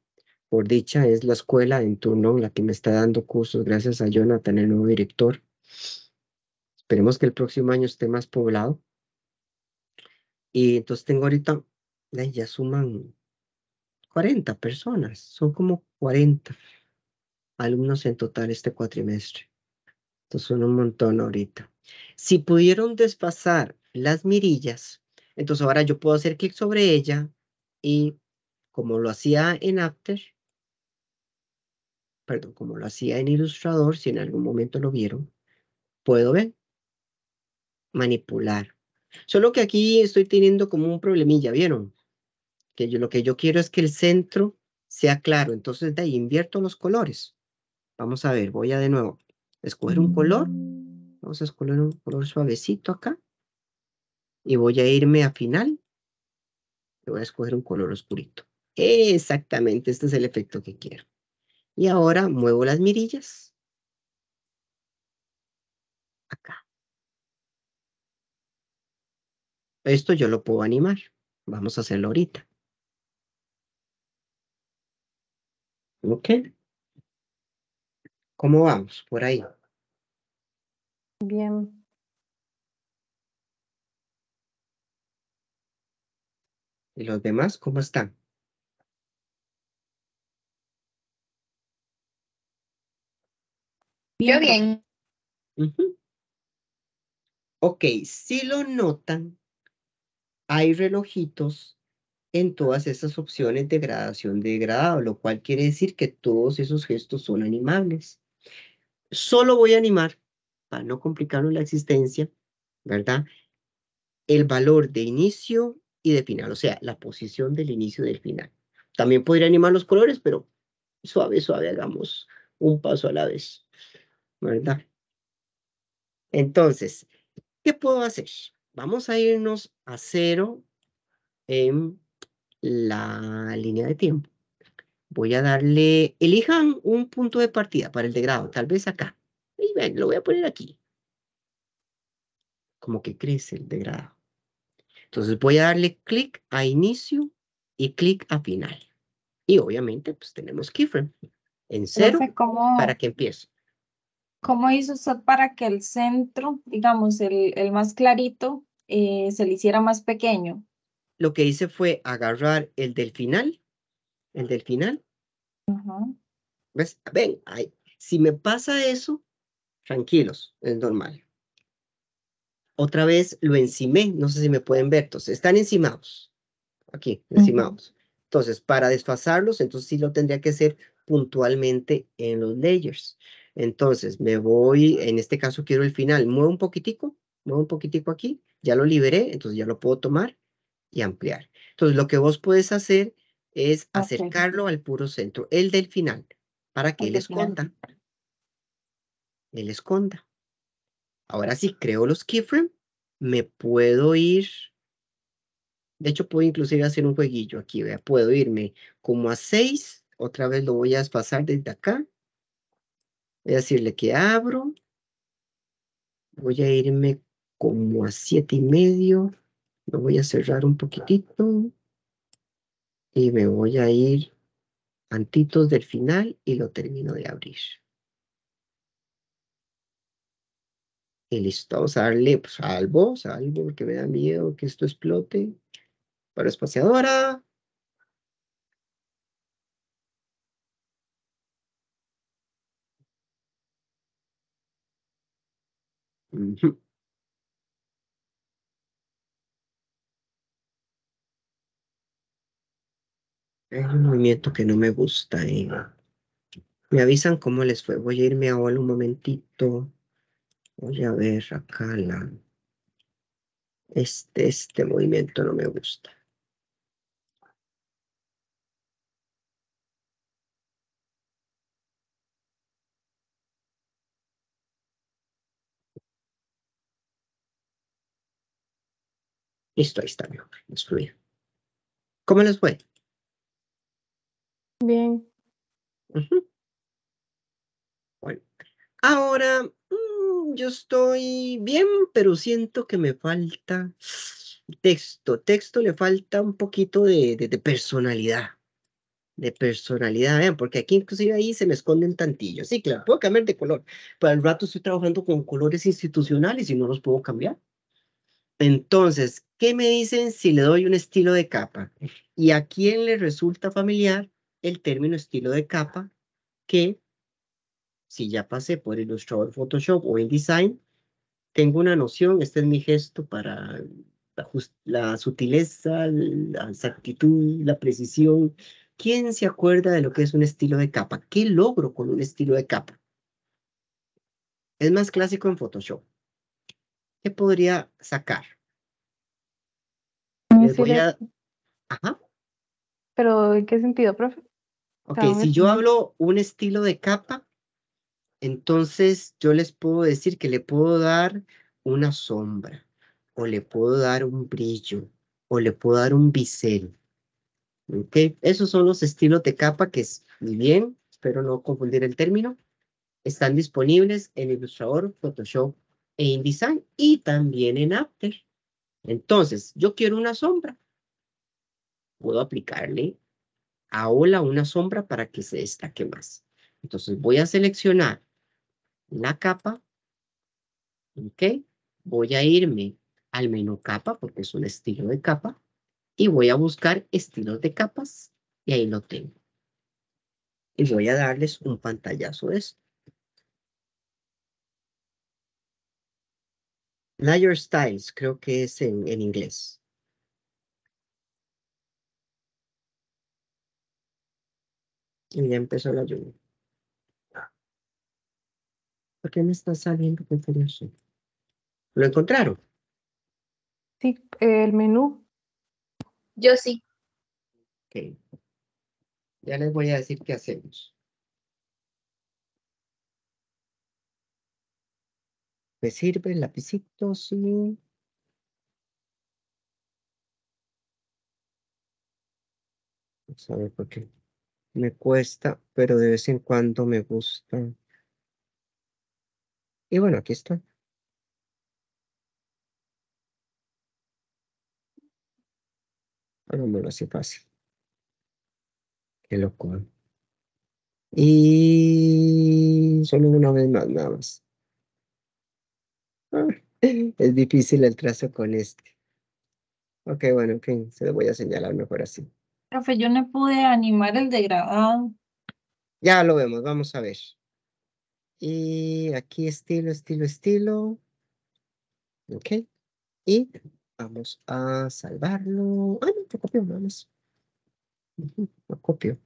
por dicha, es la escuela en turno la que me está dando cursos, gracias a Jonathan, el nuevo director. Esperemos que el próximo año esté más poblado. Y entonces tengo ahorita, ya suman 40 personas, son como 40 alumnos en total este cuatrimestre. Entonces son un montón ahorita. Si pudieron desfasar las mirillas, entonces ahora yo puedo hacer clic sobre ella y como lo hacía en After, perdón, como lo hacía en Illustrator, si en algún momento lo vieron, puedo ver, manipular. Solo que aquí estoy teniendo como un problemilla, ¿vieron? Que yo, lo que yo quiero es que el centro sea claro, entonces de ahí invierto los colores. Vamos a ver, voy a de nuevo escoger un color. Vamos a escoger un color suavecito acá y voy a irme a final. Le voy a escoger un color oscurito. Exactamente, este es el efecto que quiero. Y ahora muevo las mirillas. Acá. Esto yo lo puedo animar. Vamos a hacerlo ahorita. Ok. ¿Cómo vamos? Por ahí. Bien. ¿Y los demás cómo están? Yo bien. Ok, si lo notan, hay relojitos en todas esas opciones de gradación de degradado, lo cual quiere decir que todos esos gestos son animables. Solo voy a animar, para no complicarnos la existencia, ¿verdad? El valor de inicio y de final, o sea, la posición del inicio del final. También podría animar los colores, pero suave, suave, hagamos un paso a la vez, ¿verdad? Entonces, ¿qué puedo hacer? Vamos a irnos a cero en la línea de tiempo. Voy a darle, elijan un punto de partida para el degrado, tal vez acá. Y ven, lo voy a poner aquí. Como que crece el degrado. Entonces voy a darle clic a inicio y clic a final. Y obviamente pues tenemos keyframe en cero para que empiece. ¿Cómo hizo usted para que el centro, digamos el, más clarito, eh, se le hiciera más pequeño? Lo que hice fue agarrar el del final, el del final. ¿Ves? Ven, ahí. si me pasa eso, tranquilos, es normal otra vez lo encimé, no sé si me pueden ver, entonces están encimados, aquí, encimados. Entonces, para desfasarlos, entonces sí lo tendría que hacer puntualmente en los layers. Entonces, me voy, en este caso quiero el final, muevo un poquitico, muevo un poquitico aquí, ya lo liberé, entonces ya lo puedo tomar y ampliar. Entonces, lo que vos puedes hacer es acercarlo al puro centro, el del final, para que él esconda. Él esconda. Ahora sí, creo los keyframes, me puedo ir. De hecho, puedo inclusive hacer un jueguillo aquí, vea, puedo irme como a 6, otra vez lo voy a pasar desde acá. Voy a decirle que abro. Voy a irme como a siete y medio. Lo voy a cerrar un poquitito. Y me voy a ir antitos del final y lo termino de abrir. Y listo, vamos a darle salvo, pues, salvo, porque me da miedo que esto explote. Para espaciadora. Es un movimiento que no me gusta. Eh. Me avisan cómo les fue. Voy a irme a un momentito. Voy a ver acá la... Este, este movimiento no me gusta. Listo, ahí está mi es ¿Cómo les fue? Bien. Bueno, ahora yo estoy bien, pero siento que me falta texto. Texto le falta un poquito de, personalidad. De personalidad, vean, porque aquí inclusive ahí se me esconden tantillos. Sí, claro, puedo cambiar de color, pero al rato estoy trabajando con colores institucionales y no los puedo cambiar. Entonces, ¿qué me dicen si le doy un estilo de capa? ¿Y a quién le resulta familiar el término estilo de capa que si ya pasé por Illustrator, Photoshop o InDesign, tengo una noción, este es mi gesto para la, sutileza, la exactitud, la precisión. ¿Quién se acuerda de lo que es un estilo de capa? ¿Qué logro con un estilo de capa? Es más clásico en Photoshop. ¿Qué podría sacar? Ajá. ¿Pero en qué sentido, profe? Ok, si yo hablo un estilo de capa, entonces yo les puedo decir que le puedo dar una sombra, o le puedo dar un brillo, o le puedo dar un bisel. ¿Okay? Esos son los estilos de capa que, es muy bien, espero no confundir el término, están disponibles en Illustrator, Photoshop e InDesign y también en After. Entonces, yo quiero una sombra. Puedo aplicarle a Ola una sombra para que se destaque más. Entonces voy a seleccionar la capa. ¿Ok? Voy a irme al menú capa porque es un estilo de capa y voy a buscar estilos de capas y ahí lo tengo. Y voy a darles un pantallazo de esto. Layer Styles, creo que es en, inglés. Y ya empezó la lluvia. ¿Por qué me está saliendo ¿Lo encontraron? Sí, el menú. Yo sí. Ok. Ya les voy a decir qué hacemos. Me sirve el lapicito, sí. Vamos a por qué. Me cuesta, pero de vez en cuando me gusta. Y bueno, aquí está. Hagámoslo así fácil. Qué locura. Y solo una vez más, nada más. Ah, es difícil el trazo con este. Ok, bueno, en fin, se lo voy a señalar mejor así. Profe, yo no pude animar el degradado. Ya lo vemos, vamos a ver. Y aquí estilo, estilo, estilo. Ok. Y vamos a salvarlo. Ah, no, te copio, vamos. lo copio.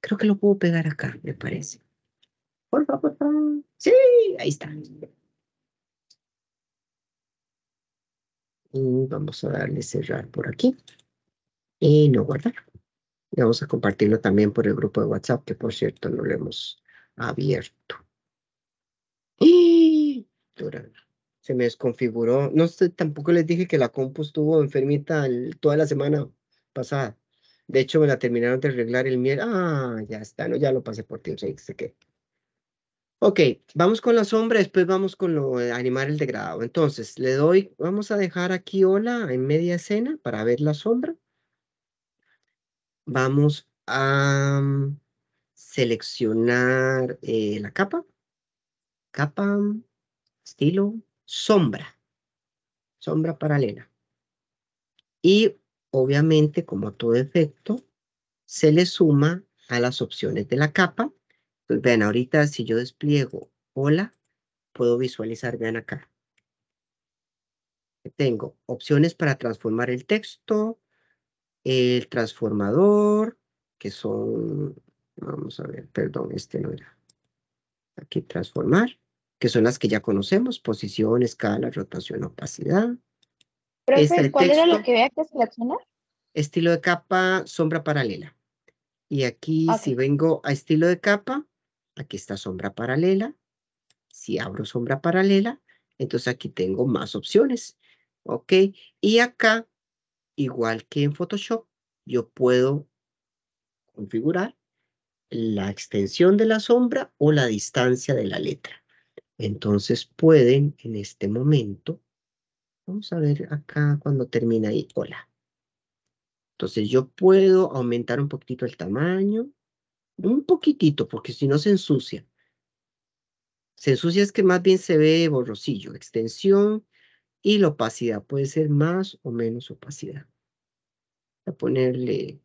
Creo que lo puedo pegar acá, me parece. Por favor, por favor. Sí, ahí está. Y vamos a darle cerrar por aquí. Y no guardar. Y vamos a compartirlo también por el grupo de WhatsApp, que por cierto no lo hemos abierto. ¡Y! Se me desconfiguró. No sé, tampoco les dije que la compu estuvo enfermita toda la semana pasada. De hecho, me la terminaron de arreglar el miel. Ah, ya está, no, ya lo pasé por ti. Sé Ok, vamos con la sombra, después vamos con animar el degradado. Entonces, le doy, vamos a dejar aquí hola en media escena para ver la sombra. Vamos a seleccionar eh, la capa, capa, estilo, sombra, sombra paralela. Y obviamente, como todo efecto, se le suma a las opciones de la capa. Pues vean, ahorita si yo despliego hola, puedo visualizar, vean acá. Tengo opciones para transformar el texto, el transformador, que son Vamos a ver, perdón, este no era. Aquí transformar, que son las que ya conocemos, posición, escala, rotación, opacidad. ¿cuál era lo que había que seleccionar? Estilo de capa, sombra paralela. Y aquí, si vengo a estilo de capa, aquí está sombra paralela. Si abro sombra paralela, entonces aquí tengo más opciones. ¿Ok? Y acá, igual que en Photoshop, yo puedo configurar la extensión de la sombra o la distancia de la letra. Entonces pueden en este momento, vamos a ver acá cuando termina ahí, hola. Entonces yo puedo aumentar un poquitito el tamaño, un poquitito, porque si no se ensucia. Se ensucia es que más bien se ve borrosillo, extensión y la opacidad. Puede ser más o menos opacidad. A ponerle,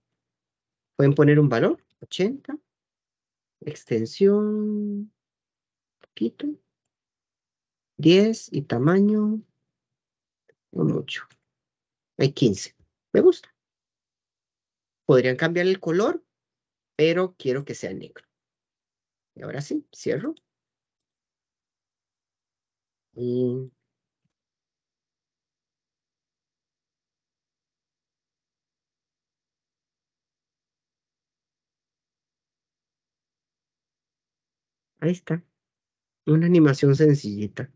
pueden poner un valor, 80 extensión, poquito, 10 y tamaño, no mucho, hay 15, me gusta. Podrían cambiar el color, pero quiero que sea negro. Y ahora sí, cierro. Y Ahí está. Una animación sencillita.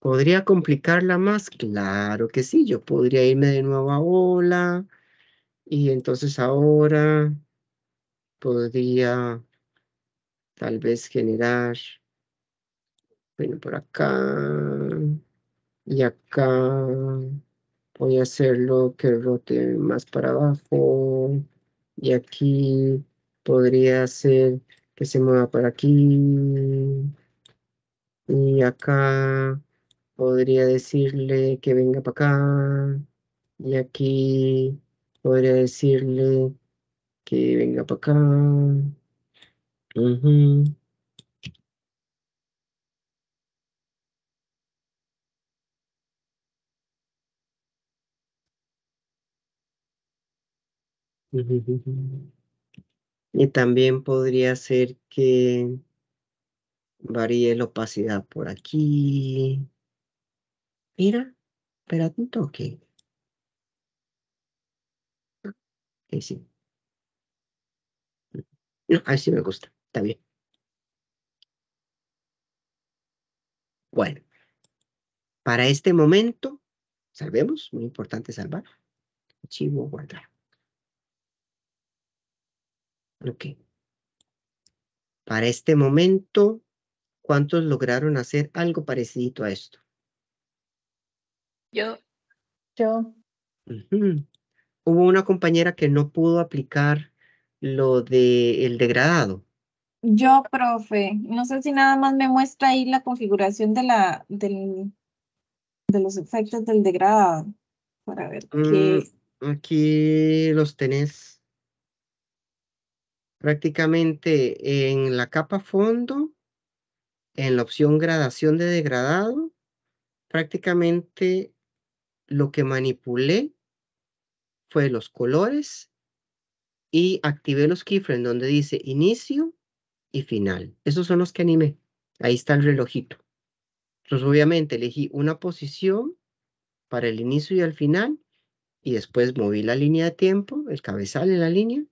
¿Podría complicarla más? Claro que sí, yo podría irme de nuevo a hola y entonces ahora podría tal vez generar, bueno, por acá y acá voy a hacerlo que rote más para abajo y aquí podría ser que se mueva para aquí y acá podría decirle que venga para acá y aquí podría decirle que venga para acá. Y también podría ser que varíe la opacidad por aquí. Mira, espera un ok. Ahí sí. No, sí me gusta, está bien. Bueno, para este momento, salvemos, muy importante salvar. Archivo, guardar. Ok. Para este momento, ¿cuántos lograron hacer algo parecido a esto? Yo. Yo. Hubo una compañera que no pudo aplicar lo de el degradado. Yo, profe, no sé si nada más me muestra ahí la configuración de la del, de los efectos del degradado para ver mm, Aquí los tenés prácticamente en la capa fondo, en la opción gradación de degradado, prácticamente lo que manipulé fue los colores y activé los keyframes donde dice inicio y final. Esos son los que animé. Ahí está el relojito. Entonces, obviamente, elegí una posición para el inicio y al final y después moví la línea de tiempo, el cabezal en la línea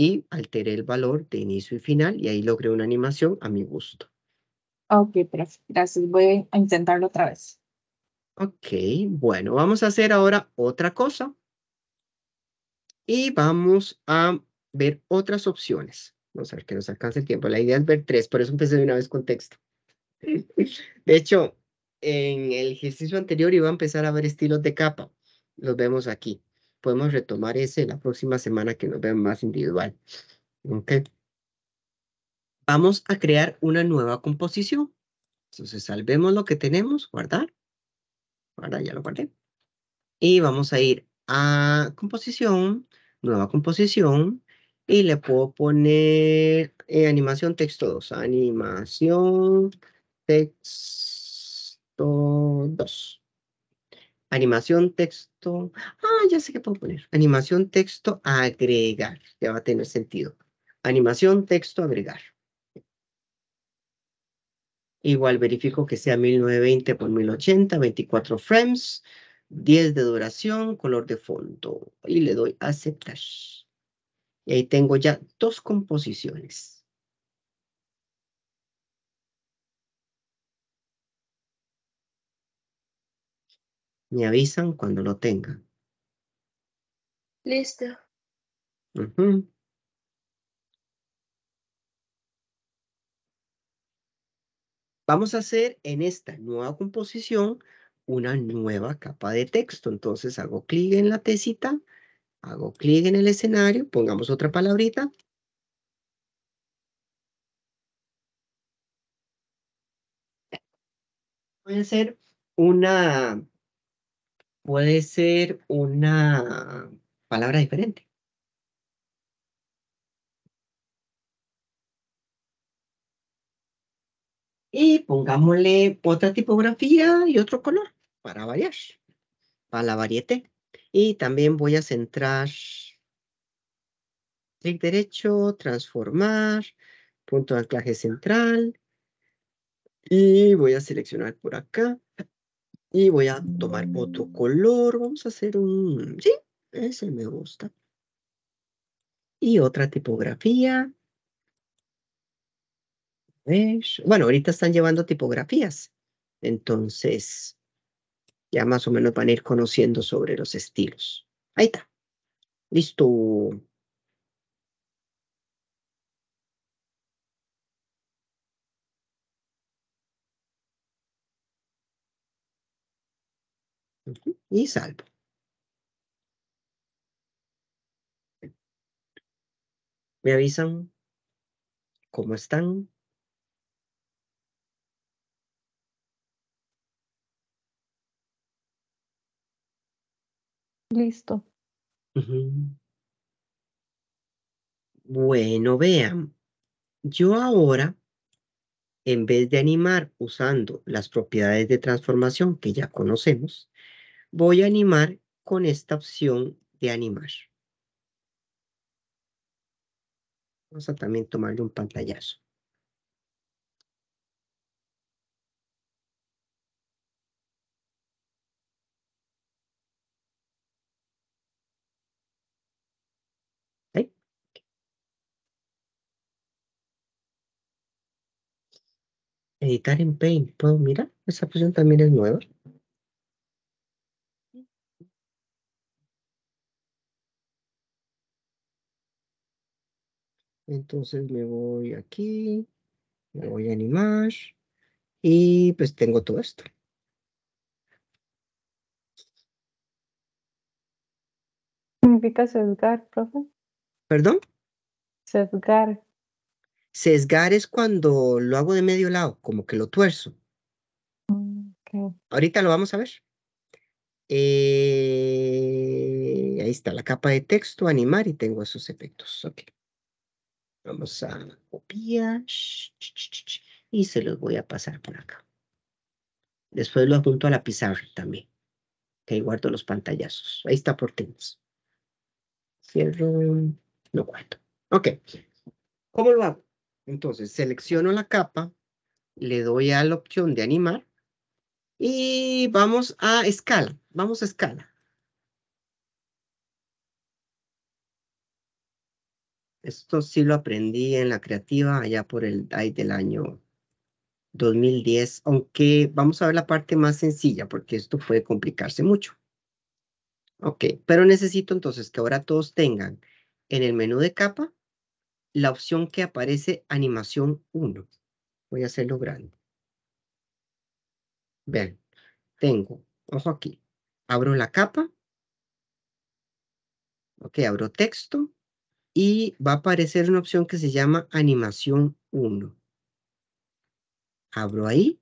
y alteré el valor de inicio y final y ahí logré una animación a mi gusto. Ok, gracias. Voy a intentarlo otra vez. Ok, bueno, vamos a hacer ahora otra cosa. Y vamos a ver otras opciones. Vamos a ver que nos alcance el tiempo. La idea es ver tres, por eso empecé de una vez con texto. De hecho, en el ejercicio anterior iba a empezar a ver estilos de capa. Los vemos aquí podemos retomar ese la próxima semana que nos vean más individual. Ok. Vamos a crear una nueva composición. Entonces salvemos lo que tenemos, guardar. Guardar, ya lo guardé. Y vamos a ir a composición, nueva composición, y le puedo poner eh, animación texto 2. Animación texto 2. Animación, texto. Ah, ya sé qué puedo poner. Animación, texto, agregar. Ya va a tener sentido. Animación, texto, agregar. Igual verifico que sea 1920 por 1080, 24 frames, 10 de duración, color de fondo. Y le doy aceptar. Y ahí tengo ya dos composiciones. Me avisan cuando lo tengan. Listo. Vamos a hacer en esta nueva composición una nueva capa de texto. Entonces hago clic en la tesita, hago clic en el escenario, pongamos otra palabrita. Voy a hacer una puede ser una palabra diferente. Y pongámosle otra tipografía y otro color para variar, para la varieté. Y también voy a centrar, clic derecho, transformar, punto de anclaje central. Y voy a seleccionar por acá. Y voy a tomar otro color. Vamos a hacer un... Sí, ese me gusta. Y otra tipografía. Bueno, ahorita están llevando tipografías. Entonces, ya más o menos van a ir conociendo sobre los estilos. Ahí está. Listo. y salvo. Me avisan cómo están. Listo. Bueno, vean, yo ahora, en vez de animar usando las propiedades de transformación que ya conocemos, voy a animar con esta opción de animar. Vamos a también tomarle un pantallazo. Editar en Paint. ¿Puedo mirar? Esa opción también es nueva. Entonces me voy aquí, me voy a animar y pues tengo todo esto. significa sesgar, profe? ¿Perdón? Sesgar. Sesgar es cuando lo hago de medio lado, como que lo tuerzo. Okay. Ahorita lo vamos a ver. Eh, ahí está la capa de texto, animar y tengo esos efectos. Okay. Vamos a copiar y se los voy a pasar por acá. Después lo apunto a la pizarra también. Que ahí guardo los pantallazos. Ahí está por temas. Cierro, No guardo. Ok. ¿Cómo lo hago? Entonces, selecciono la capa, le doy a la opción de animar y vamos a escala. Vamos a escala. Esto sí lo aprendí en la creativa allá por el DAI del año 2010, aunque vamos a ver la parte más sencilla porque esto puede complicarse mucho. Ok, pero necesito entonces que ahora todos tengan en el menú de capa la opción que aparece animación 1. Voy a hacerlo grande. Vean, tengo, ojo aquí, abro la capa. Ok, abro texto y va a aparecer una opción que se llama animación 1. Abro ahí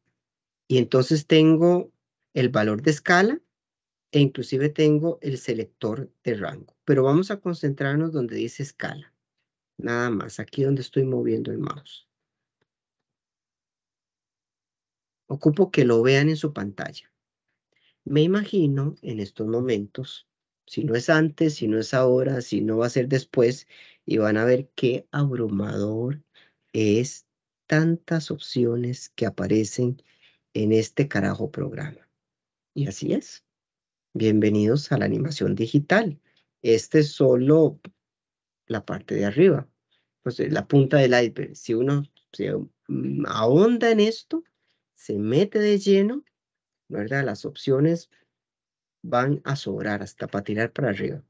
y entonces tengo el valor de escala e inclusive tengo el selector de rango. Pero vamos a concentrarnos donde dice escala. Nada más, aquí donde estoy moviendo el mouse. Ocupo que lo vean en su pantalla. Me imagino en estos momentos si no es antes, si no es ahora, si no va a ser después, y van a ver qué abrumador es tantas opciones que aparecen en este carajo programa. Y así es. Bienvenidos a la animación digital. Este es solo la parte de arriba, pues eh, la punta del iceberg. Si uno se mm, ahonda en esto, se mete de lleno, ¿verdad? Las opciones van a sobrar hasta para tirar para arriba.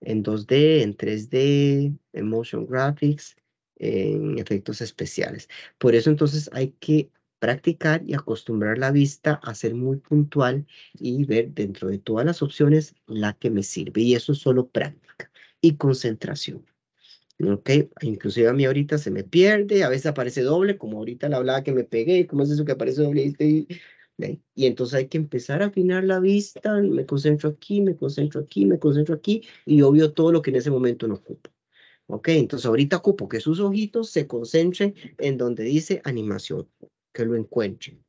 En 2D, en 3D, en motion graphics, en efectos especiales. Por eso entonces hay que practicar y acostumbrar la vista a ser muy puntual y ver dentro de todas las opciones la que me sirve. Y eso es solo práctica y concentración. ¿ok? Inclusive a mí ahorita se me pierde, a veces aparece doble, como ahorita la hablaba que me pegué, ¿cómo es eso que aparece doble? Y entonces hay que empezar a afinar la vista, me concentro aquí, me concentro aquí, me concentro aquí, y obvio todo lo que en ese momento no ocupo. ¿Ok? Entonces ahorita ocupo que sus ojitos se concentren en donde dice animación, que lo encuentren.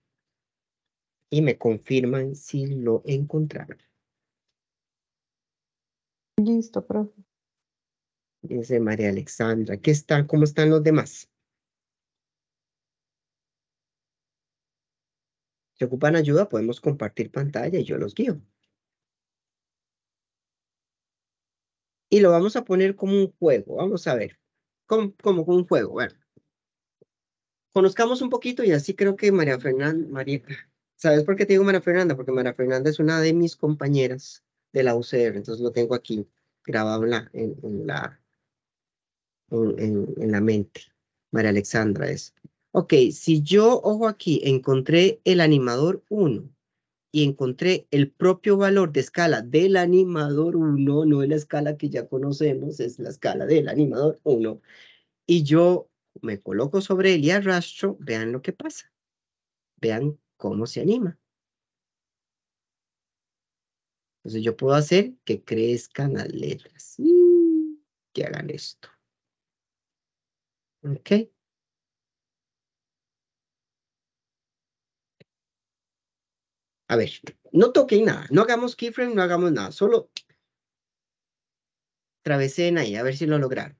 Y me confirman si lo encontraron. Listo, profe. Dice María Alexandra, ¿qué están? ¿Cómo están los demás? Si ocupan ayuda, podemos compartir pantalla y yo los guío. Y lo vamos a poner como un juego. Vamos a ver. Como, como un juego. Bueno. Conozcamos un poquito y así creo que María Fernanda... Marita ¿Sabes por qué te digo María Fernanda? Porque María Fernanda es una de mis compañeras de la UCR. Entonces lo tengo aquí grabado en, la, en, la mente. María Alexandra es. Ok, si yo, ojo aquí, encontré el animador 1 y encontré el propio valor de escala del animador 1, no es la escala que ya conocemos, es la escala del animador 1, y yo me coloco sobre él y arrastro, vean lo que pasa. Vean cómo se anima. Entonces yo puedo hacer que crezcan las letras. Y mm, que hagan esto. ¿Ok? A ver, no toquen nada, no hagamos keyframe, no hagamos nada, solo travesen ahí, a ver si lo lograron.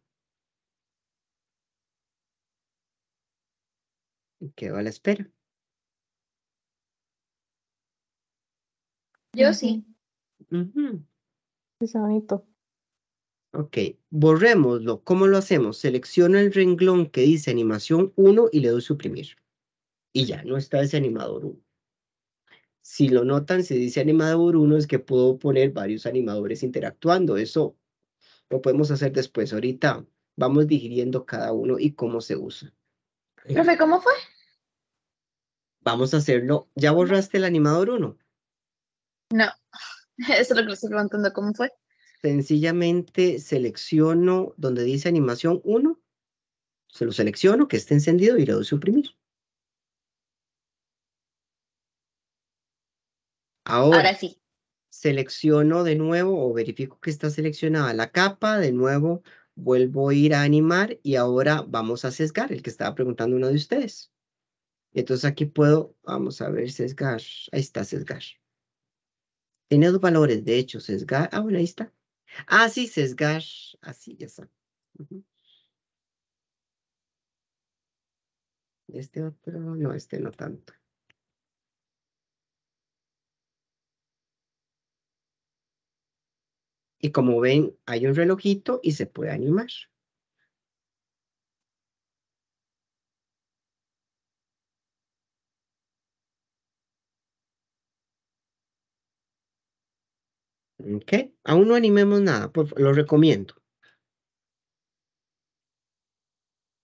Quedo a la espera. Yo sí. bonito. Ok, borrémoslo. ¿Cómo lo hacemos? Selecciono el renglón que dice animación 1 y le doy suprimir. Y ya, no está ese animador 1 si lo notan, si dice animador 1, es que puedo poner varios animadores interactuando. Eso lo podemos hacer después. Ahorita vamos digiriendo cada uno y cómo se usa. Profe, ¿cómo fue? Vamos a hacerlo. ¿Ya borraste el animador 1? No, eso es lo que estoy preguntando, ¿cómo fue? Sencillamente selecciono donde dice animación 1, se lo selecciono, que esté encendido y le doy suprimir. Ahora, sí. Selecciono de nuevo o verifico que está seleccionada la capa, de nuevo vuelvo a ir a animar y ahora vamos a sesgar, el que estaba preguntando uno de ustedes. Entonces aquí puedo, vamos a ver, sesgar, ahí está sesgar. Tiene dos valores, de hecho, sesgar, ah, bueno, ahí está. Ah, sí, sesgar, así, ya está. Este otro, no, este no tanto. Y como ven, hay un relojito y se puede animar. Ok, aún no animemos nada, lo recomiendo.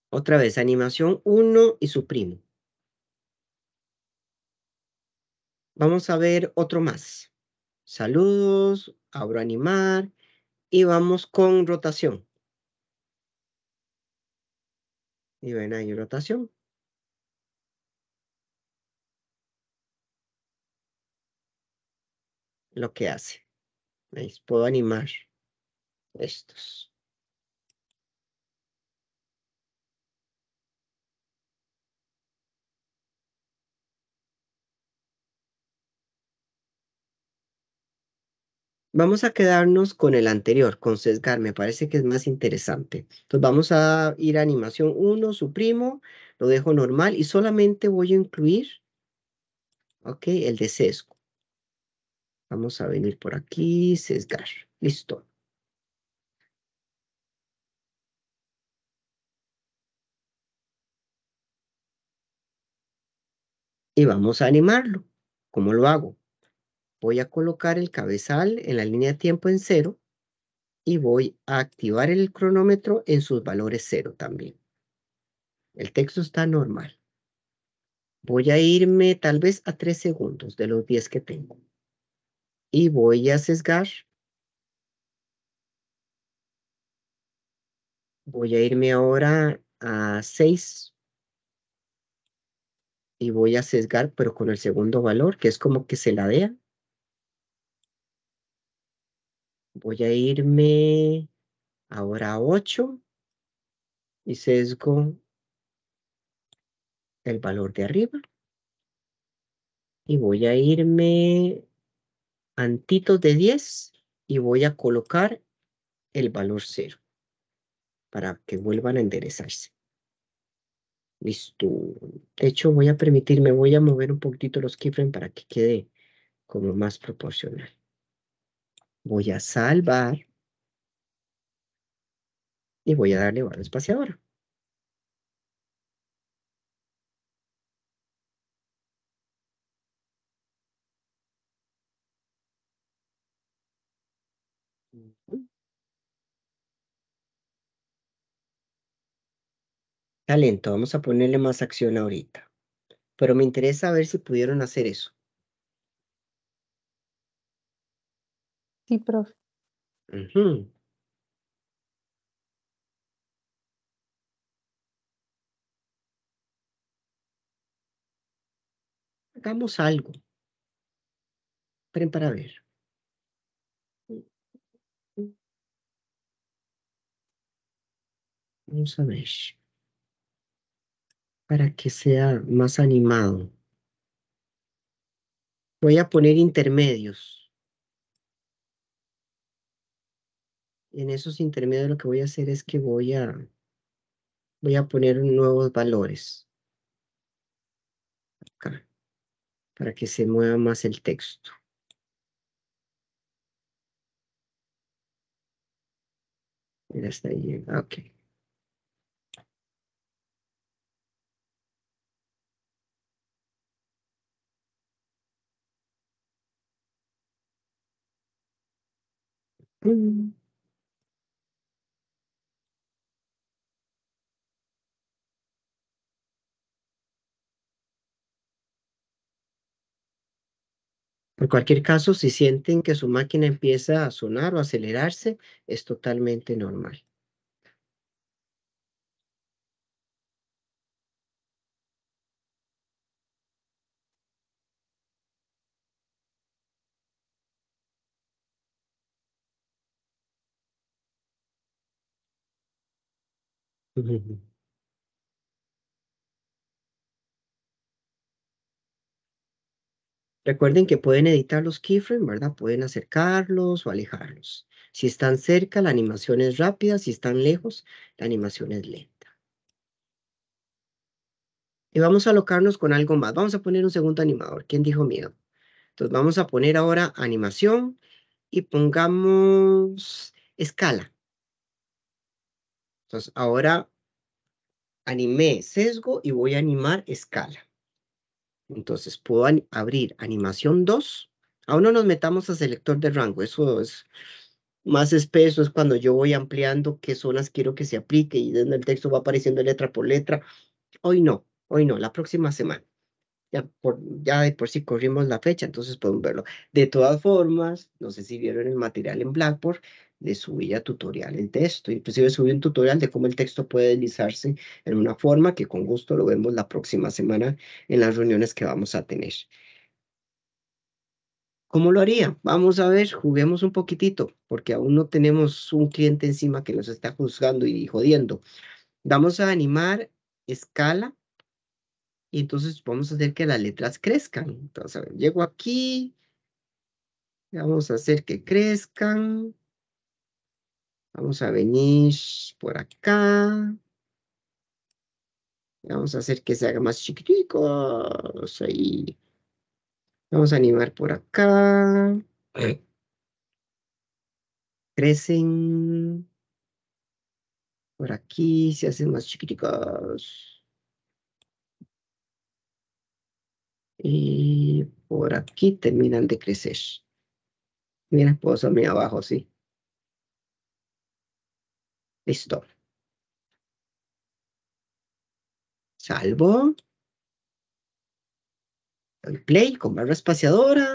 Otra vez, animación 1 y suprimo. Vamos a ver otro más. Saludos, abro animar y vamos con rotación. Y ven ahí rotación. Lo que hace. ¿Veis? Puedo animar estos. Vamos a quedarnos con el anterior, con sesgar, me parece que es más interesante. Entonces vamos a ir a animación 1, suprimo, lo dejo normal y solamente voy a incluir, ok, el de sesgo. Vamos a venir por aquí, sesgar, listo. Y vamos a animarlo. ¿Cómo lo hago? voy a colocar el cabezal en la línea de tiempo en cero y voy a activar el cronómetro en sus valores cero también. El texto está normal. Voy a irme tal vez a tres segundos de los 10 que tengo. Y voy a sesgar. Voy a irme ahora a seis Y voy a sesgar, pero con el segundo valor, que es como que se la voy a irme ahora a 8 y sesgo el valor de arriba. Y voy a irme antito de 10 y voy a colocar el valor 0 para que vuelvan a enderezarse. Listo. De hecho, voy a permitirme, voy a mover un poquitito los keyframes para que quede como más proporcional voy a salvar y voy a darle barra espaciadora. Talento, vamos a ponerle más acción ahorita. Pero me interesa ver si pudieron hacer eso. Sí, profe. Hagamos algo. Esperen para ver. Vamos a ver. Para que sea más animado. Voy a poner intermedios. en esos intermedios lo que voy a hacer es que voy a, voy a poner nuevos valores. para que se mueva más el texto. Mira, está ahí. Ah, ok. Mm. Por cualquier caso, si sienten que su máquina empieza a sonar o acelerarse, es totalmente normal. Recuerden que pueden editar los keyframes, ¿verdad? Pueden acercarlos o alejarlos. Si están cerca, la animación es rápida. Si están lejos, la animación es lenta. Y vamos a alocarnos con algo más. Vamos a poner un segundo animador. ¿Quién dijo miedo? Entonces vamos a poner ahora animación y pongamos escala. Entonces ahora animé sesgo y voy a animar escala. Entonces puedo abrir animación 2. Aún no nos metamos a selector de rango, eso es más espeso, es cuando yo voy ampliando qué zonas quiero que se aplique y desde el texto va apareciendo letra por letra. Hoy no, hoy no, la próxima semana. Ya, por, ya de por sí corrimos la fecha, entonces podemos verlo. De todas formas, no sé si vieron el material en Blackboard, subir ya tutorial en texto. Inclusive subir un tutorial de cómo el texto puede deslizarse en una forma que con gusto lo vemos la próxima semana en las reuniones que vamos a tener. ¿Cómo lo haría? Vamos a ver, juguemos un poquitito, porque aún no tenemos un cliente encima que nos está juzgando y jodiendo. Vamos a animar escala y entonces vamos a hacer que las letras crezcan. Entonces, a ver, llego aquí, vamos a hacer que crezcan. Vamos a venir por acá. Vamos a hacer que se haga más chiquiticos. Vamos a animar por acá. Crecen. Por aquí se hacen más chiquiticos. Y por aquí terminan de crecer. Mira, puedo hacerme abajo, sí. Listo. Salvo. El play con barra espaciadora.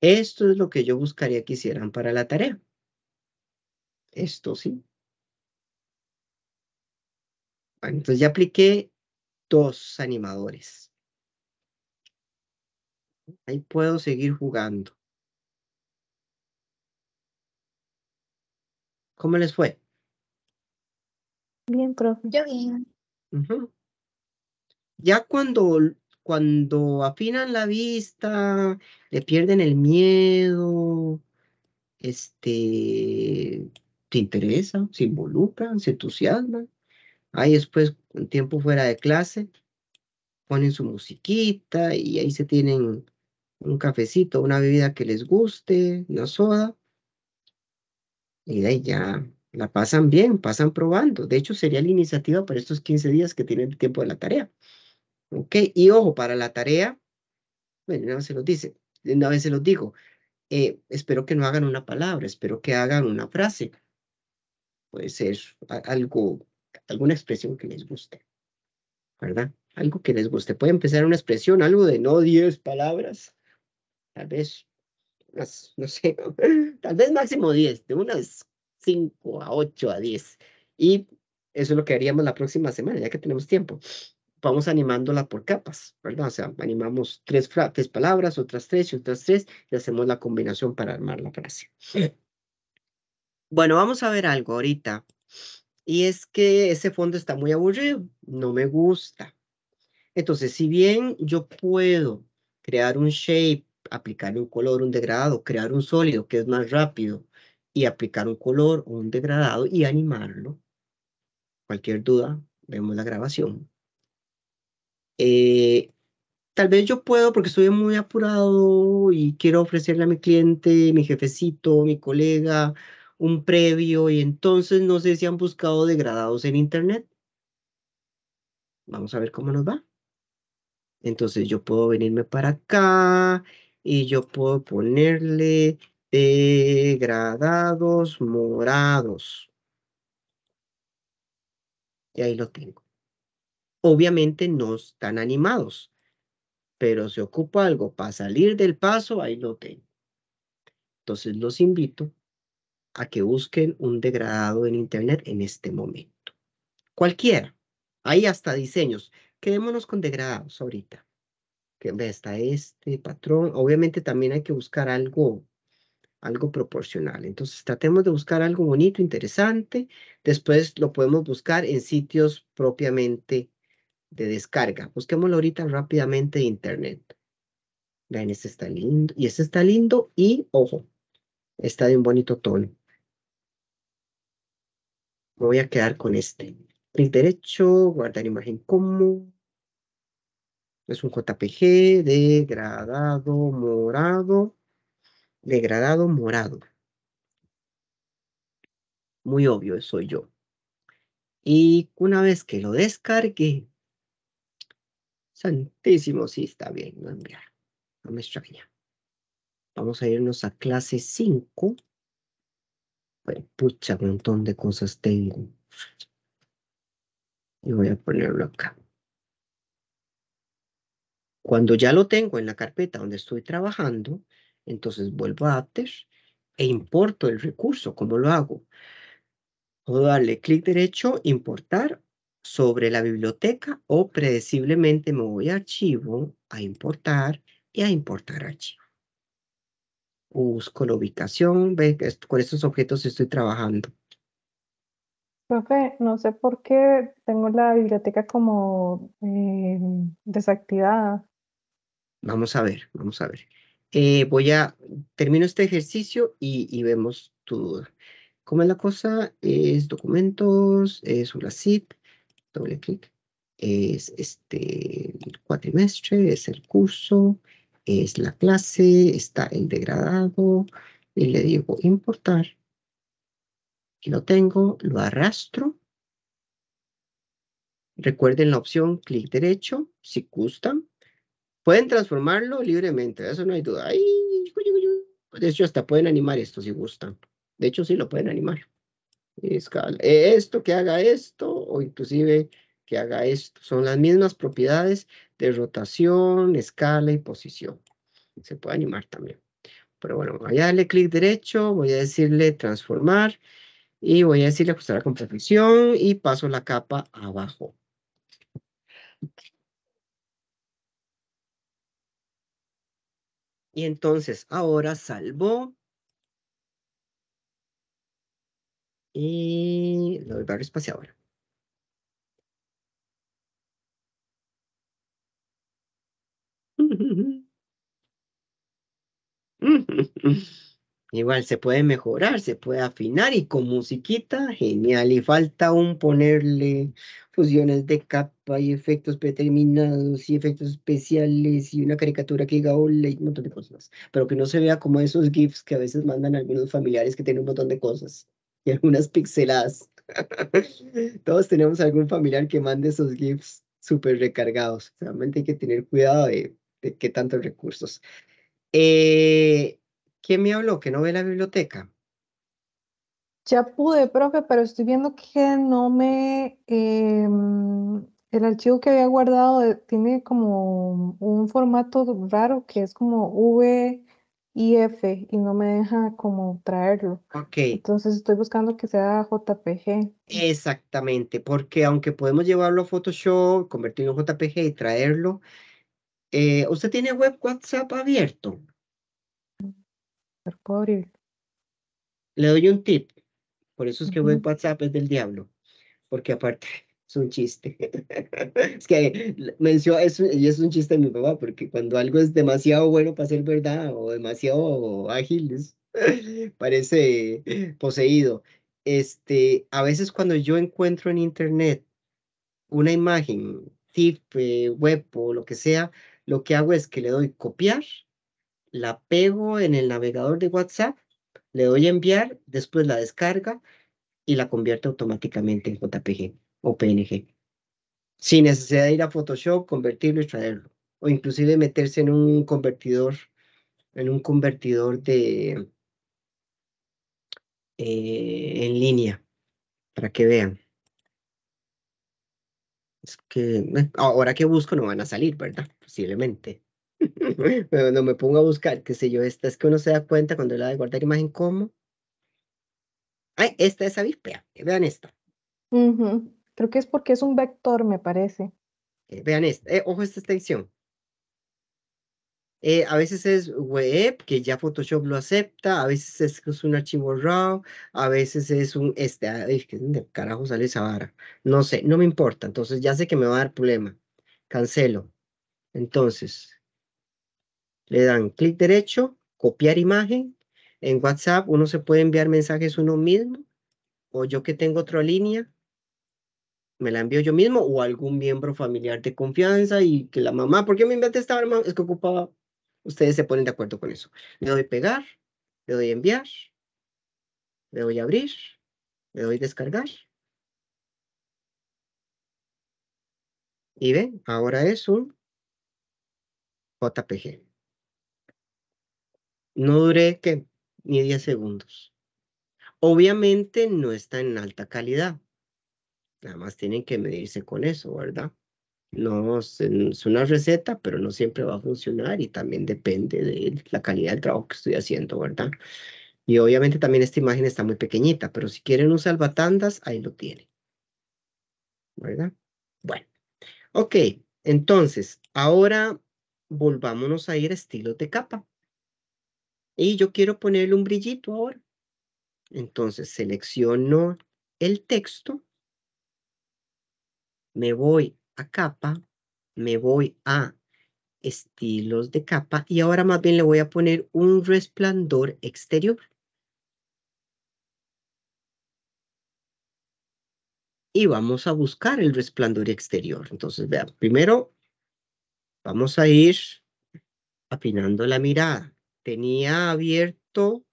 Esto es lo que yo buscaría que hicieran para la tarea. Esto sí. Bueno, entonces ya apliqué dos animadores. Ahí puedo seguir jugando. ¿Cómo les fue? Bien, profe. Yo bien. Ya cuando cuando afinan la vista, le pierden el miedo, este, te interesa, se involucran, se entusiasman. Ahí después, un tiempo fuera de clase, ponen su musiquita y ahí se tienen un cafecito, una bebida que les guste, una soda. Y de ahí ya la pasan bien, pasan probando. De hecho, sería la iniciativa para estos 15 días que tienen el tiempo de la tarea. ¿Ok? Y ojo, para la tarea, bueno, una vez se los dice, una vez se los digo, eh, espero que no hagan una palabra, espero que hagan una frase. Puede ser algo, alguna expresión que les guste, ¿verdad? Algo que les guste. Puede empezar una expresión, algo de no 10 palabras, tal vez, no sé, tal vez máximo 10, de unas 5 a 8 a 10. Y eso es lo que haríamos la próxima semana, ya que tenemos tiempo vamos animándola por capas, ¿verdad? O sea, animamos tres, tres palabras, otras tres y otras tres, y hacemos la combinación para armar la frase. Bueno, vamos a ver algo ahorita. Y es que ese fondo está muy aburrido, no me gusta. Entonces, si bien yo puedo crear un shape, aplicar un color, un degradado, crear un sólido que es más rápido y aplicar un color o un degradado y animarlo, cualquier duda, vemos la grabación. Eh, tal vez yo puedo porque estoy muy apurado y quiero ofrecerle a mi cliente, mi jefecito, mi colega, un previo y entonces no sé si han buscado degradados en internet. Vamos a ver cómo nos va. Entonces yo puedo venirme para acá y yo puedo ponerle degradados morados. Y ahí lo tengo obviamente no están animados, pero se ocupa algo para salir del paso, ahí lo tengo. Entonces los invito a que busquen un degradado en Internet en este momento. Cualquiera. Hay hasta diseños. Quedémonos con degradados ahorita. Que está este patrón. Obviamente también hay que buscar algo, algo proporcional. Entonces tratemos de buscar algo bonito, interesante. Después lo podemos buscar en sitios propiamente de descarga. Busquémoslo ahorita rápidamente de internet. Vean, este está lindo. Y este está lindo y, ojo, está de un bonito tono. Me voy a quedar con este. Clic derecho, guardar imagen como. Es un JPG degradado morado. Degradado morado. Muy obvio, soy yo. Y una vez que lo descargue Santísimo, sí está bien, no me extraña. Vamos a irnos a clase 5. pucha, un montón de cosas tengo. Y voy a ponerlo acá. Cuando ya lo tengo en la carpeta donde estoy trabajando, entonces vuelvo a After e importo el recurso. ¿Cómo lo hago? Puedo darle clic derecho, importar sobre la biblioteca o predeciblemente me voy a archivo, a importar y a importar archivo. Busco la ubicación, con estos objetos estoy trabajando. Profe, no sé por qué tengo la biblioteca como eh, desactivada. Vamos a ver, vamos a ver. Eh, voy a, termino este ejercicio y, vemos tu duda. ¿Cómo es la cosa? Es documentos, es una CIT, doble clic, es este, el cuatrimestre, es el curso, es la clase, está el degradado, y le digo importar. Lo tengo, lo arrastro. Recuerden la opción clic derecho, si gustan. Pueden transformarlo libremente, eso no hay duda. De hecho, hasta pueden animar esto si gustan. De hecho, sí lo pueden animar. Eh, esto que haga esto o inclusive que haga esto. Son las mismas propiedades de rotación, escala y posición. Se puede animar también. Pero bueno, voy a darle clic derecho, voy a decirle transformar y voy a decirle ajustar a composición y paso la capa abajo. Y entonces ahora salvo y le doy espacio ahora Igual se puede mejorar, se puede afinar y con musiquita, genial. Y falta aún ponerle fusiones de capa y efectos predeterminados y efectos especiales y una caricatura que diga Ole y un montón de cosas. Pero que no se vea como esos GIFs que a veces mandan algunos familiares que tienen un montón de cosas. y algunas pixeladas. Todos tenemos algún familiar que mande esos GIFs súper recargados. Realmente hay que tener cuidado de, de qué tantos recursos. Eh, ¿Quién me habló que no ve la biblioteca? Ya pude, profe, pero estoy viendo que no me... Em, el archivo que había guardado eh, tiene como un formato raro que es como V y y no me deja como traerlo. Ok. Entonces estoy buscando que sea JPG. Exactamente, porque aunque podemos llevarlo a Photoshop, convertirlo en JPG y traerlo, eh, ¿usted tiene web WhatsApp abierto? Le doy un tip, por eso es que web WhatsApp es del diablo, porque aparte es un chiste. es que mencionó, eso y es un chiste de mi papá, porque cuando algo es demasiado bueno para ser verdad o demasiado ágil, parece poseído. Este, a veces cuando yo encuentro en internet una imagen, tip, eh, web o lo que sea, lo que hago es que le doy copiar, la pego en el navegador de WhatsApp, le doy enviar, después la descarga y la convierte automáticamente en JPG o PNG. Sin necesidad de ir a Photoshop, convertirlo y traerlo. O inclusive meterse en un convertidor, en un convertidor de eh, en línea, para que vean. Es que eh, ahora que busco no van a salir, ¿verdad? Posiblemente. cuando me pongo a buscar, qué sé yo, esta es que uno se da cuenta cuando le da de guardar imagen como. Ay, esta es avispea. Vean esta. Creo que es porque es un vector, me parece. Eh, vean, esto. Eh, ojo esta extensión. Eh, a veces es web, que ya Photoshop lo acepta, a veces es, es un archivo RAW, a veces es un este, ay, carajo sale esa vara? No sé, no me importa, entonces ya sé que me va a dar problema. Cancelo. Entonces, le dan clic derecho, copiar imagen. En WhatsApp uno se puede enviar mensajes uno mismo, o yo que tengo otra línea, me la envío yo mismo o algún miembro familiar de confianza y que la mamá, ¿por qué me inventé esta arma? Es que ocupaba. Ustedes se ponen de acuerdo con eso. Le doy pegar, le doy enviar, le doy abrir, le doy descargar. Y ven, ahora es un JPG. No duré que ni 10 segundos. Obviamente no está en alta calidad, Nada más tienen que medirse con eso, ¿verdad? No es una receta, pero no siempre va a funcionar y también depende de la calidad del trabajo que estoy haciendo, ¿verdad? Y obviamente también esta imagen está muy pequeñita, pero si quieren usar batandas ahí lo tienen. ¿Verdad? Bueno. Ok, entonces, ahora volvámonos a ir a estilos de capa. Y yo quiero ponerle un brillito ahora. Entonces, selecciono el texto me voy a capa, me voy a estilos de capa y ahora más bien le voy a poner un resplandor exterior. Y vamos a buscar el resplandor exterior. Entonces, vean, primero vamos a ir afinando la mirada. Tenía abierto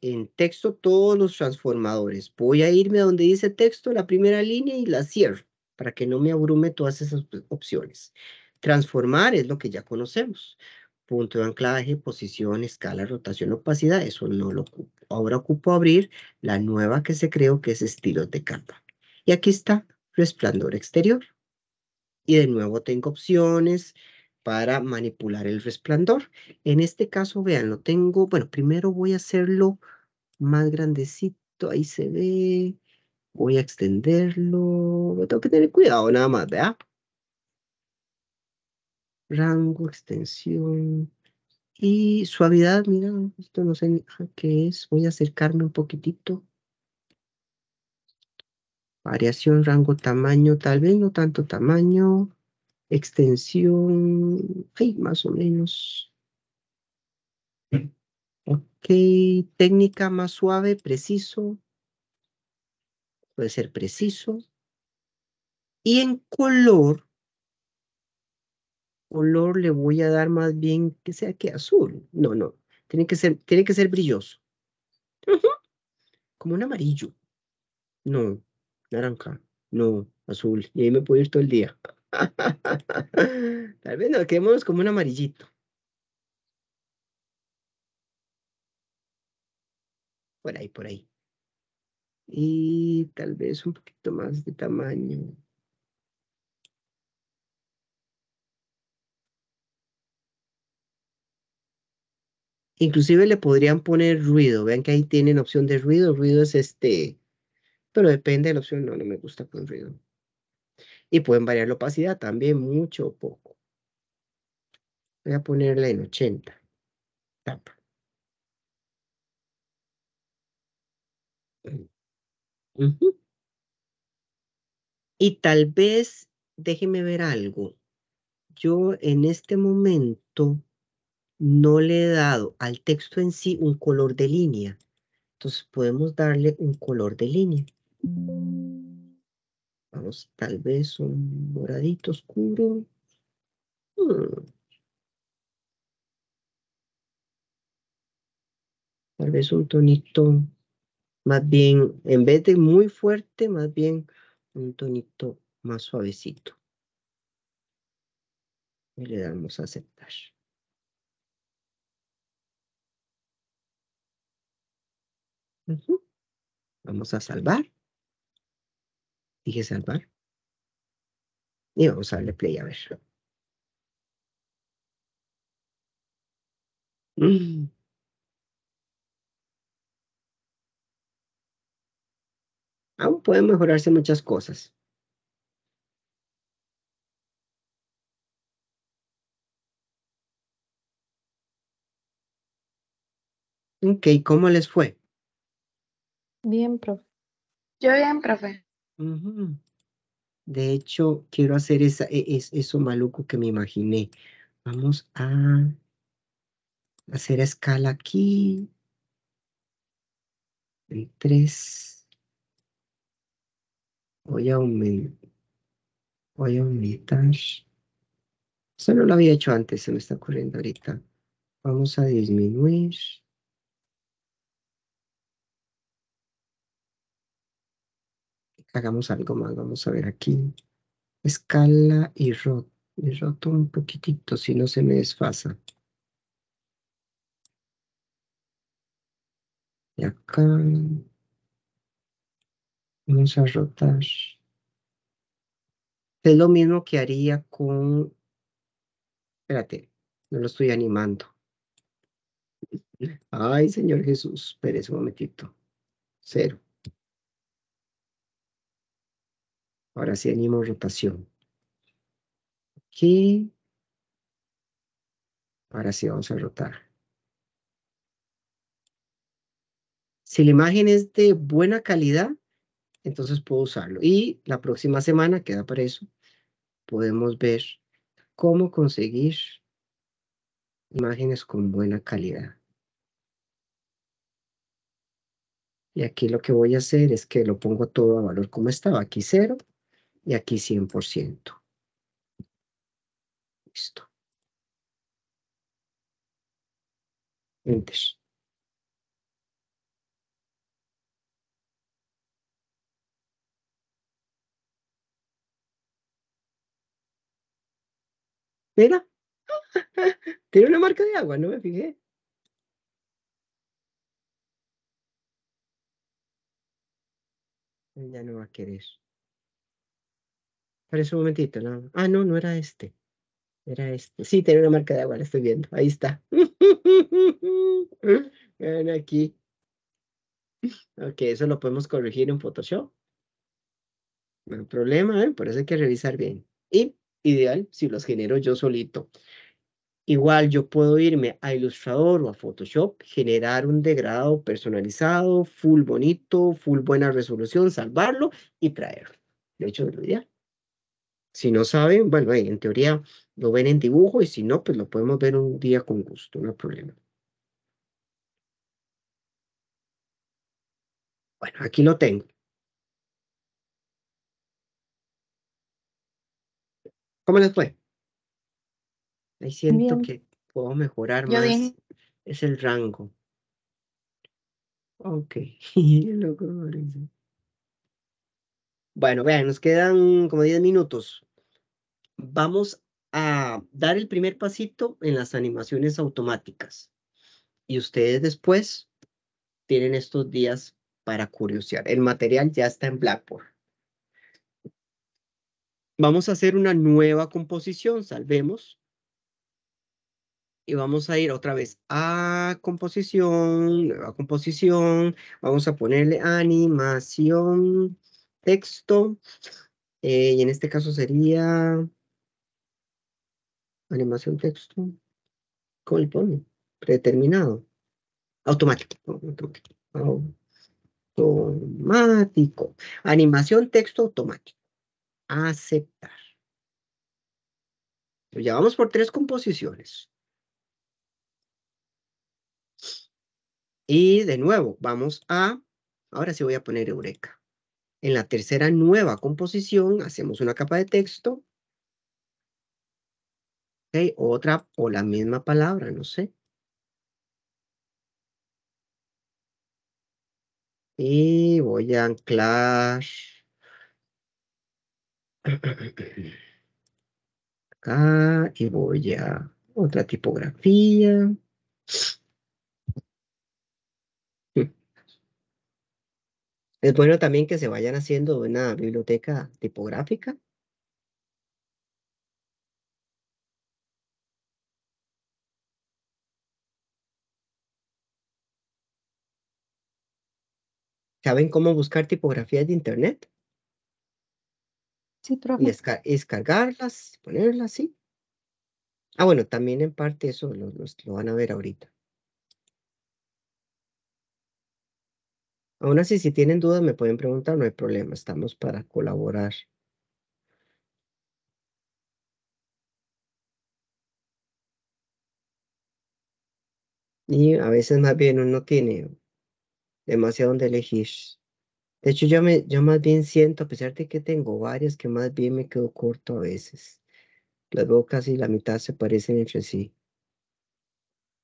en texto todos los transformadores. Voy a irme a donde dice texto, la primera línea y la cierro para que no me abrume todas esas opciones. Transformar es lo que ya conocemos. Punto de anclaje, posición, escala, rotación, opacidad, eso no lo ocupo. Ahora ocupo abrir la nueva que se creó, que es estilos de capa. Y aquí está, resplandor exterior. Y de nuevo tengo opciones para manipular el resplandor. En este caso, vean, lo tengo, bueno, primero voy a hacerlo más grandecito, ahí se ve, Voy a extenderlo. tengo que tener cuidado nada más, ¿verdad? Rango, extensión. Y suavidad, mira, esto no sé ah, qué es. Voy a acercarme un poquitito. Variación, rango, tamaño, tal vez no tanto tamaño. Extensión, hey más o menos. Ok, técnica más suave, preciso puede ser preciso. Y en color, color le voy a dar más bien que sea que azul. No, no, tiene que ser, tiene que ser brilloso. Como un amarillo. No, naranja, no, azul. Y ahí me puedo ir todo el día. Tal vez nos quedemos como un amarillito. Por ahí, por ahí y tal vez un poquito más de tamaño. Inclusive le podrían poner ruido. Vean que ahí tienen opción de ruido. Ruido es este, pero depende de la opción. No, no me gusta con ruido. Y pueden variar la opacidad también, mucho o poco. Voy a ponerla en 80. Tapa. Y tal vez, déjeme ver algo. Yo en este momento no le he dado al texto en sí un color de línea. Entonces podemos darle un color de línea. Vamos, tal vez un moradito oscuro. Hmm. Tal vez un tonito más bien, en vez de muy fuerte, más bien un tonito más suavecito. Y le damos a aceptar. Vamos a salvar. Dije salvar. Y vamos a darle play a ver. aún pueden mejorarse muchas cosas. Ok, ¿cómo les fue? Bien, profe. Yo bien, profe. De hecho, quiero hacer esa, e, es, eso maluco que me imaginé. Vamos a hacer escala aquí. El 3. Voy a, aumentar, voy a aumentar. Esto no lo había hecho antes, se me está ocurriendo ahorita. Vamos a disminuir. Hagamos algo más, vamos a ver aquí. Escala y roto. Y roto un poquitito, si no se me desfasa. Y acá Vamos a rotar. Es lo mismo que haría con... Espérate, no lo estoy animando. Ay, Señor Jesús, Espérese un momentito. Cero. Ahora sí animo rotación. Aquí. Ahora sí vamos a rotar. Si la imagen es de buena calidad, entonces puedo usarlo. Y la próxima semana, queda para eso, podemos ver cómo conseguir imágenes con buena calidad. Y aquí lo que voy a hacer es que lo pongo todo a valor como estaba, aquí cero. y aquí 100%. Listo. Enter. Mira, tiene una marca de agua, no me fijé. Ya no va a querer. Parece un momentito, ¿no? Ah, no, no era este. Era este. Sí, tiene una marca de agua, la estoy viendo. Ahí está. Ven aquí. Ok, eso lo podemos corregir en Photoshop. No hay problema, ¿eh? por eso hay que revisar bien. Y ideal si los genero yo solito. Igual yo puedo irme a Illustrator o a Photoshop, generar un degrado personalizado, full bonito, full buena resolución, salvarlo y traerlo. De hecho, es lo ideal. Si no saben, bueno, en teoría lo ven en dibujo y si no, pues lo podemos ver un día con gusto, no hay problema. Bueno, aquí lo tengo. ¿Cómo les fue? Ahí siento que puedo mejorar más. Es el rango. Ok. bueno, vean, nos quedan como 10 minutos. Vamos a dar el primer pasito en las animaciones automáticas. Y ustedes después tienen estos días para curiosear. El material ya está en Blackboard. Vamos a hacer una nueva composición, salvemos. Y vamos a ir otra vez a composición, nueva composición. Vamos a ponerle animación, texto. Eh, y en este caso sería animación texto. ¿Cómo le Predeterminado. Automático. Automático. Animación texto automático aceptar. Ya vamos por tres composiciones. Y de nuevo, vamos a, ahora sí voy a poner Eureka. En la tercera nueva composición, hacemos una capa de texto. otra o la misma palabra, no sé. Y voy a anclar Acá y voy a otra tipografía. Es bueno también que se vayan haciendo una biblioteca tipográfica. ¿Saben cómo buscar tipografías de internet? Y descargarlas, ponerlas, sí. Ah, bueno, también en parte eso lo, lo, lo van a ver ahorita. Aún así, si tienen dudas, me pueden preguntar, no hay problema, estamos para colaborar. Y a veces más bien uno tiene demasiado donde elegir. De hecho, yo, me, yo más bien siento, a pesar de que tengo varias, que más bien me quedo corto a veces. Las veo casi la mitad se parecen entre sí.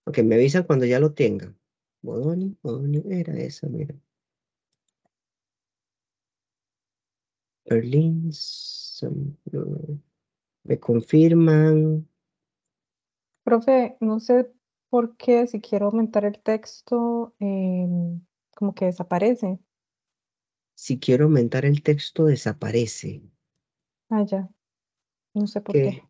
Ok, me avisan cuando ya lo tengan. Bodoni, Bodoni era esa, mira. Berlín, me confirman. Profe, no sé por qué si quiero aumentar el texto, em, como que desaparece si quiero aumentar el texto, desaparece. Ah, ya. No sé por ¿Qué?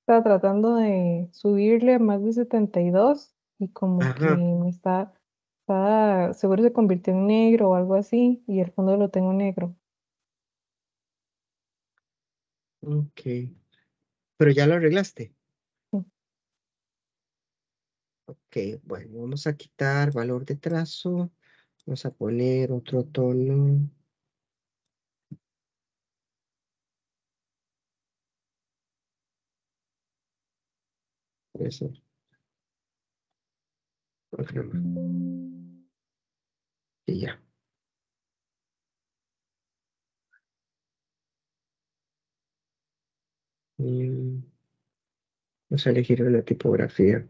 Estaba tratando de subirle a más de 72 y como que me está, seguro se convirtió en negro o algo así y el fondo lo tengo negro. Ok. Pero ya lo arreglaste. Ok, bueno, vamos a quitar valor de trazo. Vamos a poner otro tono. Y ya. Mm. vamos a elegir una tipografía.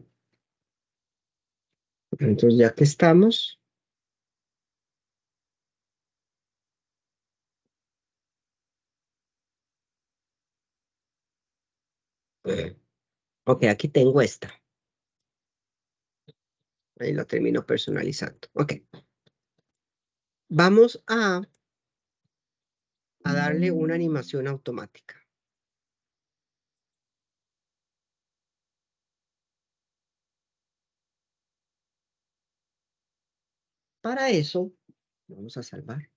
Entonces, ya que estamos, Ok, aquí tengo esta. Ahí la termino personalizando. Ok. Vamos a, a darle una animación automática. Para eso, vamos a salvar.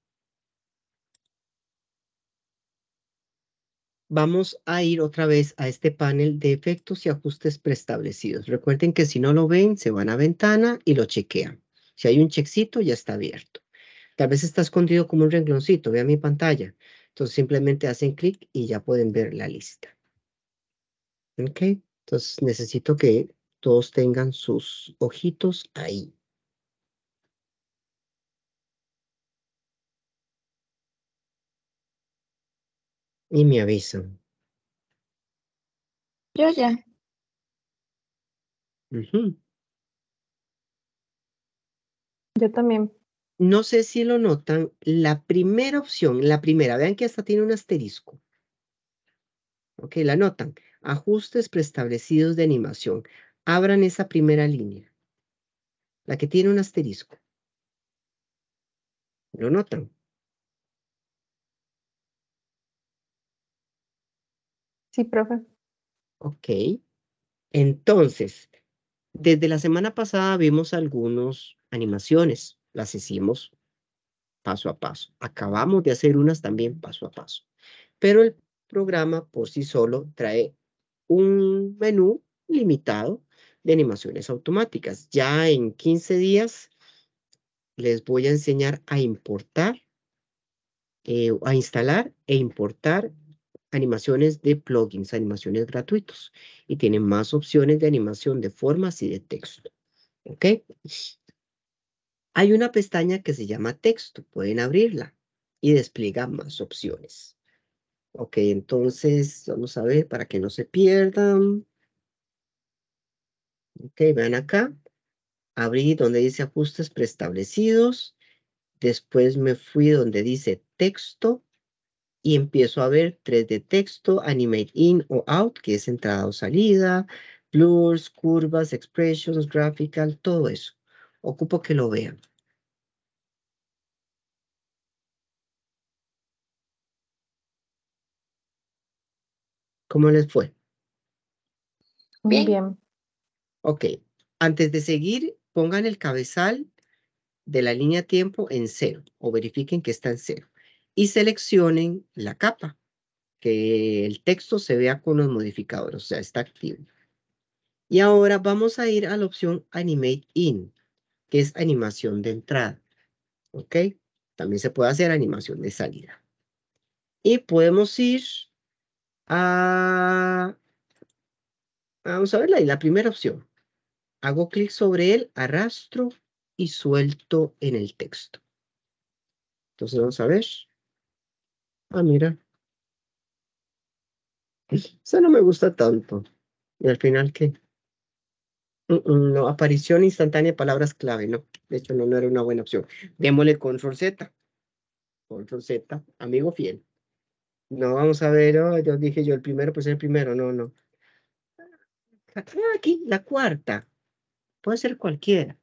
vamos a ir otra vez a este panel de efectos y ajustes preestablecidos. Recuerden que si no lo ven, se van a ventana y lo chequean. Si hay un chequecito, ya está abierto. Tal vez está escondido como un rengloncito, vean mi pantalla. Entonces simplemente hacen clic y ya pueden ver la lista. Ok, entonces necesito que todos tengan sus ojitos ahí. y me avisan. Yo ya. Yo también. No sé si lo notan, la primera opción, la primera, vean que hasta tiene un asterisco. Ok, la notan. Ajustes preestablecidos de animación. Abran esa primera línea, la que tiene un asterisco. ¿Lo notan? Sí, profe. Ok. Entonces, desde la semana pasada vimos algunas animaciones, las hicimos paso a paso. Acabamos de hacer unas también paso a paso. Pero el programa por sí solo trae un menú limitado de animaciones automáticas. Ya en 15 días les voy a enseñar a importar, eh, a instalar e importar animaciones de plugins, animaciones gratuitos, y tienen más opciones de animación de formas y de texto. ¿Ok? Hay una pestaña que se llama texto, pueden abrirla y despliega más opciones. Ok, entonces vamos a ver para que no se pierdan. Ok, vean acá. Abrí donde dice ajustes preestablecidos. Después me fui donde dice texto y empiezo a ver 3 d texto, animate in o out, que es entrada o salida, blurs, curvas, expressions, graphical, todo eso. Ocupo que lo vean. ¿Cómo les fue? Muy bien. Ok. Antes de seguir, pongan el cabezal de la línea tiempo en cero o verifiquen que está en cero y seleccionen la capa, que el texto se vea con los modificadores, o sea, está activo. Y ahora vamos a ir a la opción Animate In, que es animación de entrada. ¿Ok? También se puede hacer animación de salida. Y podemos ir a... Vamos a ver y la primera opción. Hago clic sobre él, arrastro y suelto en el texto. Entonces vamos a ver. Ah, mira. Eso no me gusta tanto. Y al final, ¿qué? no, aparición instantánea, palabras clave, no. De hecho, no, era una buena opción. Démosle control Z. Control Z, amigo fiel. No vamos a ver, oh, yo dije yo el primero, pues el primero, no, no. Ah, aquí, la cuarta. Puede ser cualquiera.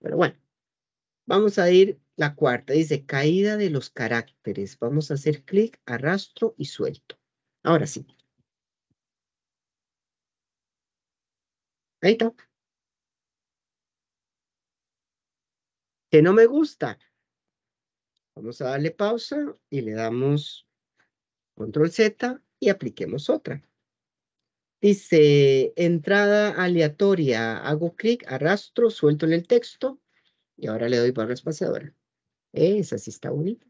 Pero bueno, vamos a ir la cuarta dice caída de los caracteres. Vamos a hacer clic, arrastro y suelto. Ahora sí. Ahí está. Que no me gusta. Vamos a darle pausa y le damos control Z y apliquemos otra. Dice entrada aleatoria. Hago clic, arrastro, suelto en el texto y ahora le doy barra espaciadora. Esa sí está bonita.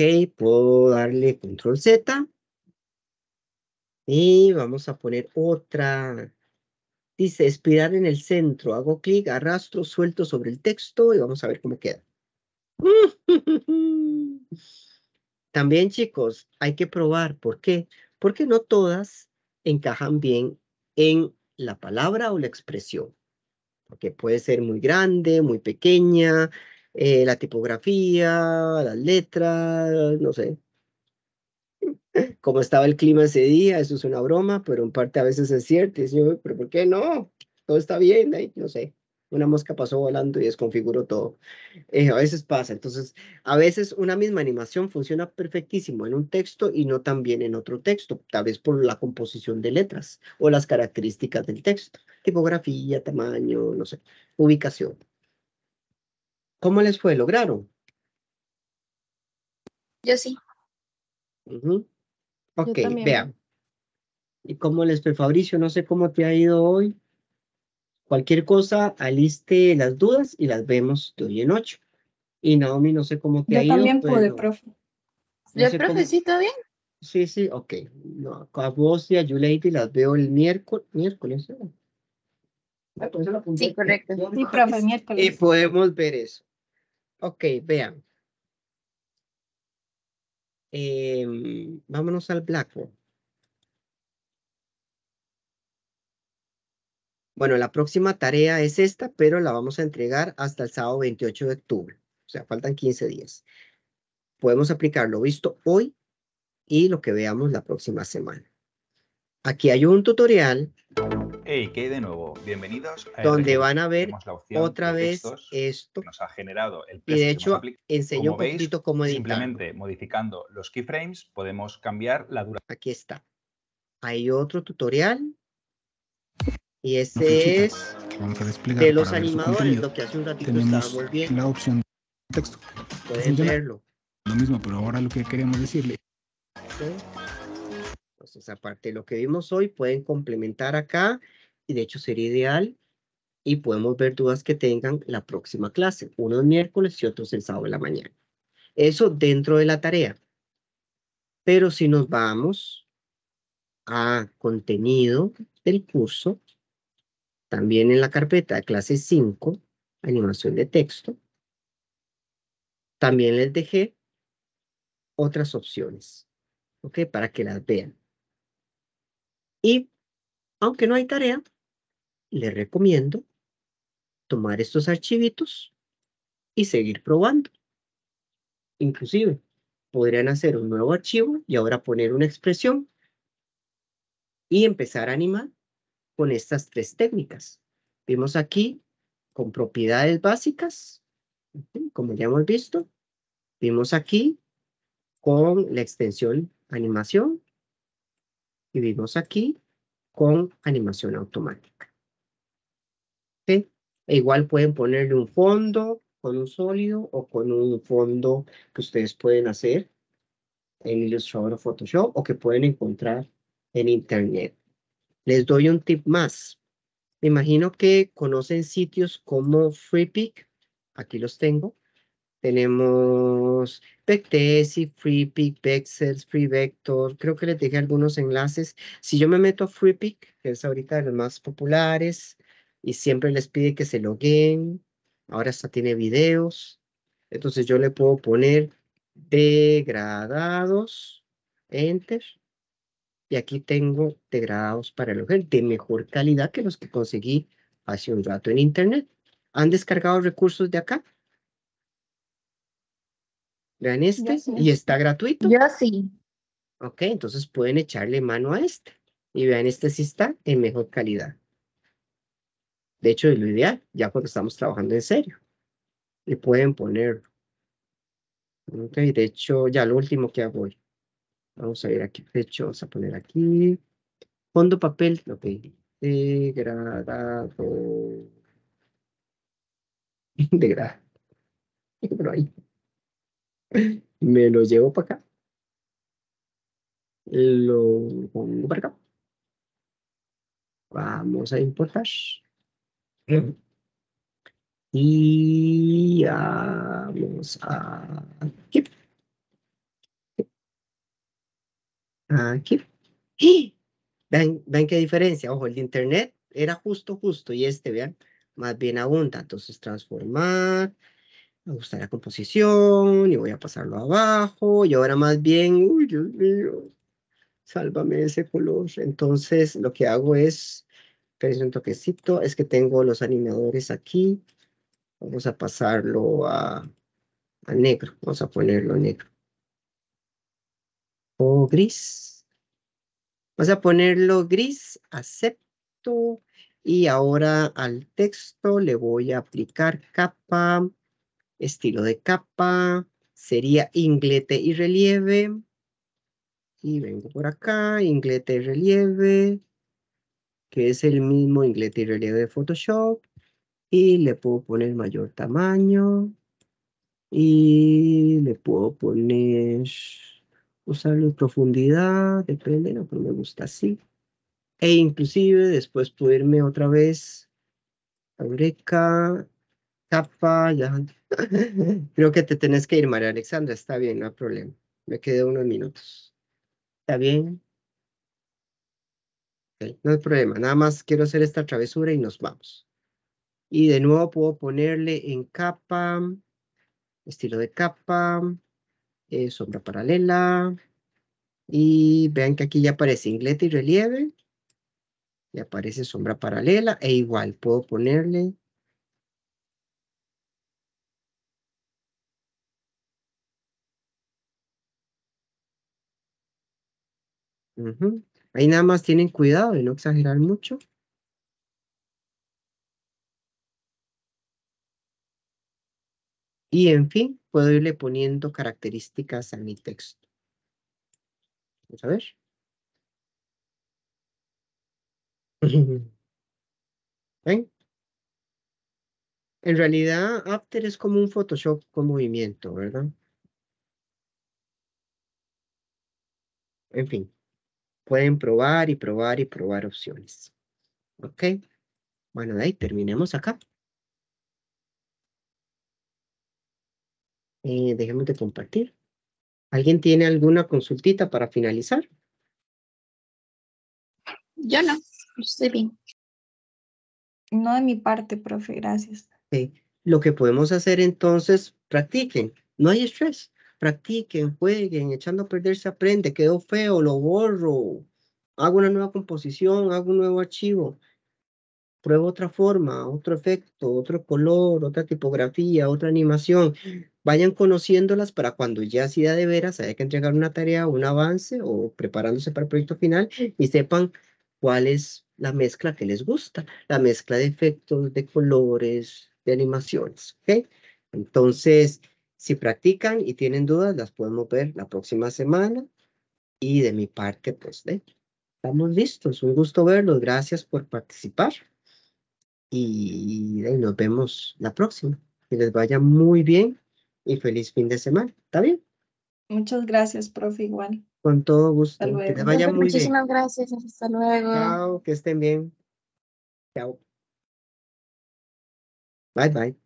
Ok, puedo darle control Z. Y vamos a poner otra. Dice espirar en el centro. Hago clic, arrastro, suelto sobre el texto y vamos a ver cómo queda. También, chicos, hay que probar. ¿Por qué? Porque no todas encajan bien en la palabra o la expresión. Porque puede ser muy grande, muy pequeña, eh, la tipografía, las letras, no sé. Como estaba el clima ese día, eso es una broma, pero en parte a veces es cierto. yo, pero ¿por qué no? Todo está bien, no sé una mosca pasó volando y desconfiguró todo. Eh, a veces pasa, entonces a veces una misma animación funciona perfectísimo en un texto y no tan bien en otro texto, tal vez por la composición de letras o las características del texto, tipografía, tamaño, no sé, ubicación. ¿Cómo les fue? ¿Lograron? Yo sí. Ok, vean. ¿Y cómo les fue, Fabricio? No sé cómo te ha ido hoy. Cualquier cosa, aliste las dudas y las vemos de hoy en ocho. Y Naomi, no sé cómo te Yo ha ido. Yo también pude, profe. ¿Ya, profe, sí, está bien. Sí, sí, ok. No, a vos y a Yuleiti las veo el miércoles. miércoles ¿eh? Sí, correcto. Sí, profe, miércoles. Y podemos ver eso. Ok, vean. Em, vámonos al Blackboard. Bueno, la próxima tarea es esta, pero la vamos a entregar hasta el sábado 28 de octubre. O sea, faltan 15 días. Podemos aplicar lo visto hoy y lo que veamos la próxima semana. Aquí hay un tutorial. Hey, ¿qué hay de nuevo? Bienvenidos. A donde van a ver otra vez esto. nos ha generado el Y de hecho, enseño un poquito cómo editar. Simplemente modificando los keyframes podemos cambiar la duración. Aquí está. Hay otro tutorial y ese es de los animadores, lo que hace un ratito estaba volviendo. La opción de texto. Pueden verlo. Lo mismo, pero ahora lo que queremos decirle. Entonces, pues aparte de lo que vimos hoy, pueden complementar acá y de hecho sería ideal y podemos ver dudas que tengan la próxima clase, uno el miércoles y otros el sábado de la mañana. Eso dentro de la tarea. Pero si nos vamos a contenido del curso, también en la carpeta clase 5, animación de texto, también les dejé otras opciones, ¿ok? Para que las vean. Y, aunque no hay tarea, les recomiendo tomar estos archivitos y seguir probando. Inclusive, podrían hacer un nuevo archivo y ahora poner una expresión y empezar a animar con estas tres técnicas. Vimos aquí con propiedades básicas, como ya hemos visto. Vimos aquí con la extensión animación y vimos aquí con animación automática. E igual pueden ponerle un fondo con un sólido o con un fondo que ustedes pueden hacer en Illustrator o Photoshop o que pueden encontrar en Internet. Les doy un tip más. Me imagino que conocen sitios como FreePick. Aquí los tengo. Tenemos Pectesi, FreePick, Free FreeVector. Creo que les dejé algunos enlaces. Si yo me meto a FreePick, que es ahorita de los más populares, y siempre les pide que se loguen. Ahora hasta tiene videos. Entonces yo le puedo poner degradados. Enter. Y aquí tengo degradados para el de mejor calidad que los que conseguí hace un rato en internet. ¿Han descargado recursos de acá? Vean este y está gratuito. Ya sí. Ok, entonces pueden echarle mano a este. Y vean, este sí está en mejor calidad. De hecho, es lo ideal, ya cuando estamos trabajando en serio. Y pueden poner. Ok, de hecho, ya lo último que hago Vamos a ir aquí, hecho, vamos a poner aquí. Fondo papel, ok. Degradado. Degradado. ahí. Me lo llevo para acá. Lo pongo para acá. Vamos a importar. Y vamos a... Aquí. Aquí. ¡Y! ¿Ven, qué diferencia? Ojo, el de internet era justo, justo, y este, vean, más bien abunda. Entonces, transformar, me gusta la composición, y voy a pasarlo abajo, y ahora más bien, uy, Dios mío, sálvame ese color. Entonces, lo que hago es, es un toquecito, es que tengo los animadores aquí. Vamos a pasarlo a, a negro, vamos a ponerlo negro gris. Vas a ponerlo gris, acepto. Y ahora al texto le voy a aplicar capa, estilo de capa, sería inglete y relieve. Y vengo por acá, inglete y relieve, que es el mismo inglete y relieve de Photoshop. Y le puedo poner mayor tamaño. Y le puedo poner usarlo en profundidad, depende, no, pero me gusta así. E inclusive después puedo irme otra vez aureca capa, ya. Creo que te tenés que ir, María Alexandra, está bien, no hay problema. Me quedé unos minutos. ¿Está bien? no hay problema, nada más quiero hacer esta travesura y nos vamos. Y de nuevo puedo ponerle en capa, estilo de capa, eh, sombra paralela. Y vean que aquí ya aparece inglete y relieve. Y aparece sombra paralela. E igual puedo ponerle Ahí nada más tienen cuidado de no exagerar mucho. Y en fin, puedo irle poniendo características a mi texto. Vamos a ver. En realidad, After es como un Photoshop con movimiento, ¿verdad? En fin, pueden probar y probar y probar opciones. ¿Ok? Bueno, de ahí terminemos acá. dejemos eh, de compartir. ¿Alguien tiene alguna consultita para finalizar? Yo no, estoy bien. No de mi parte, profe, gracias. Lo que podemos hacer entonces, practiquen, no hay estrés. Practiquen, jueguen, echando a perder se aprende, quedó feo, lo borro, hago una nueva composición, hago un nuevo archivo prueba otra forma, otro efecto, otro color, otra tipografía, otra animación. Mm. Vayan conociéndolas para cuando ya sea de veras haya que entregar una tarea, un avance o preparándose para el proyecto final y sepan cuál es la mezcla que les gusta, la mezcla de efectos, de colores, de animaciones. ¿okay? Entonces, si practican y tienen dudas, las podemos ver la próxima semana. Y de mi parte, pues, estamos listos. Un gusto verlos. Gracias por participar y, nos vemos la próxima. Que les vaya muy bien y feliz fin de semana. ¿Está bien? Muchas gracias, profe, igual. Con todo gusto. Que les vaya muy bien. Muchísimas gracias. Hasta luego. Chao, que estén bien. Chao. Bye, bye.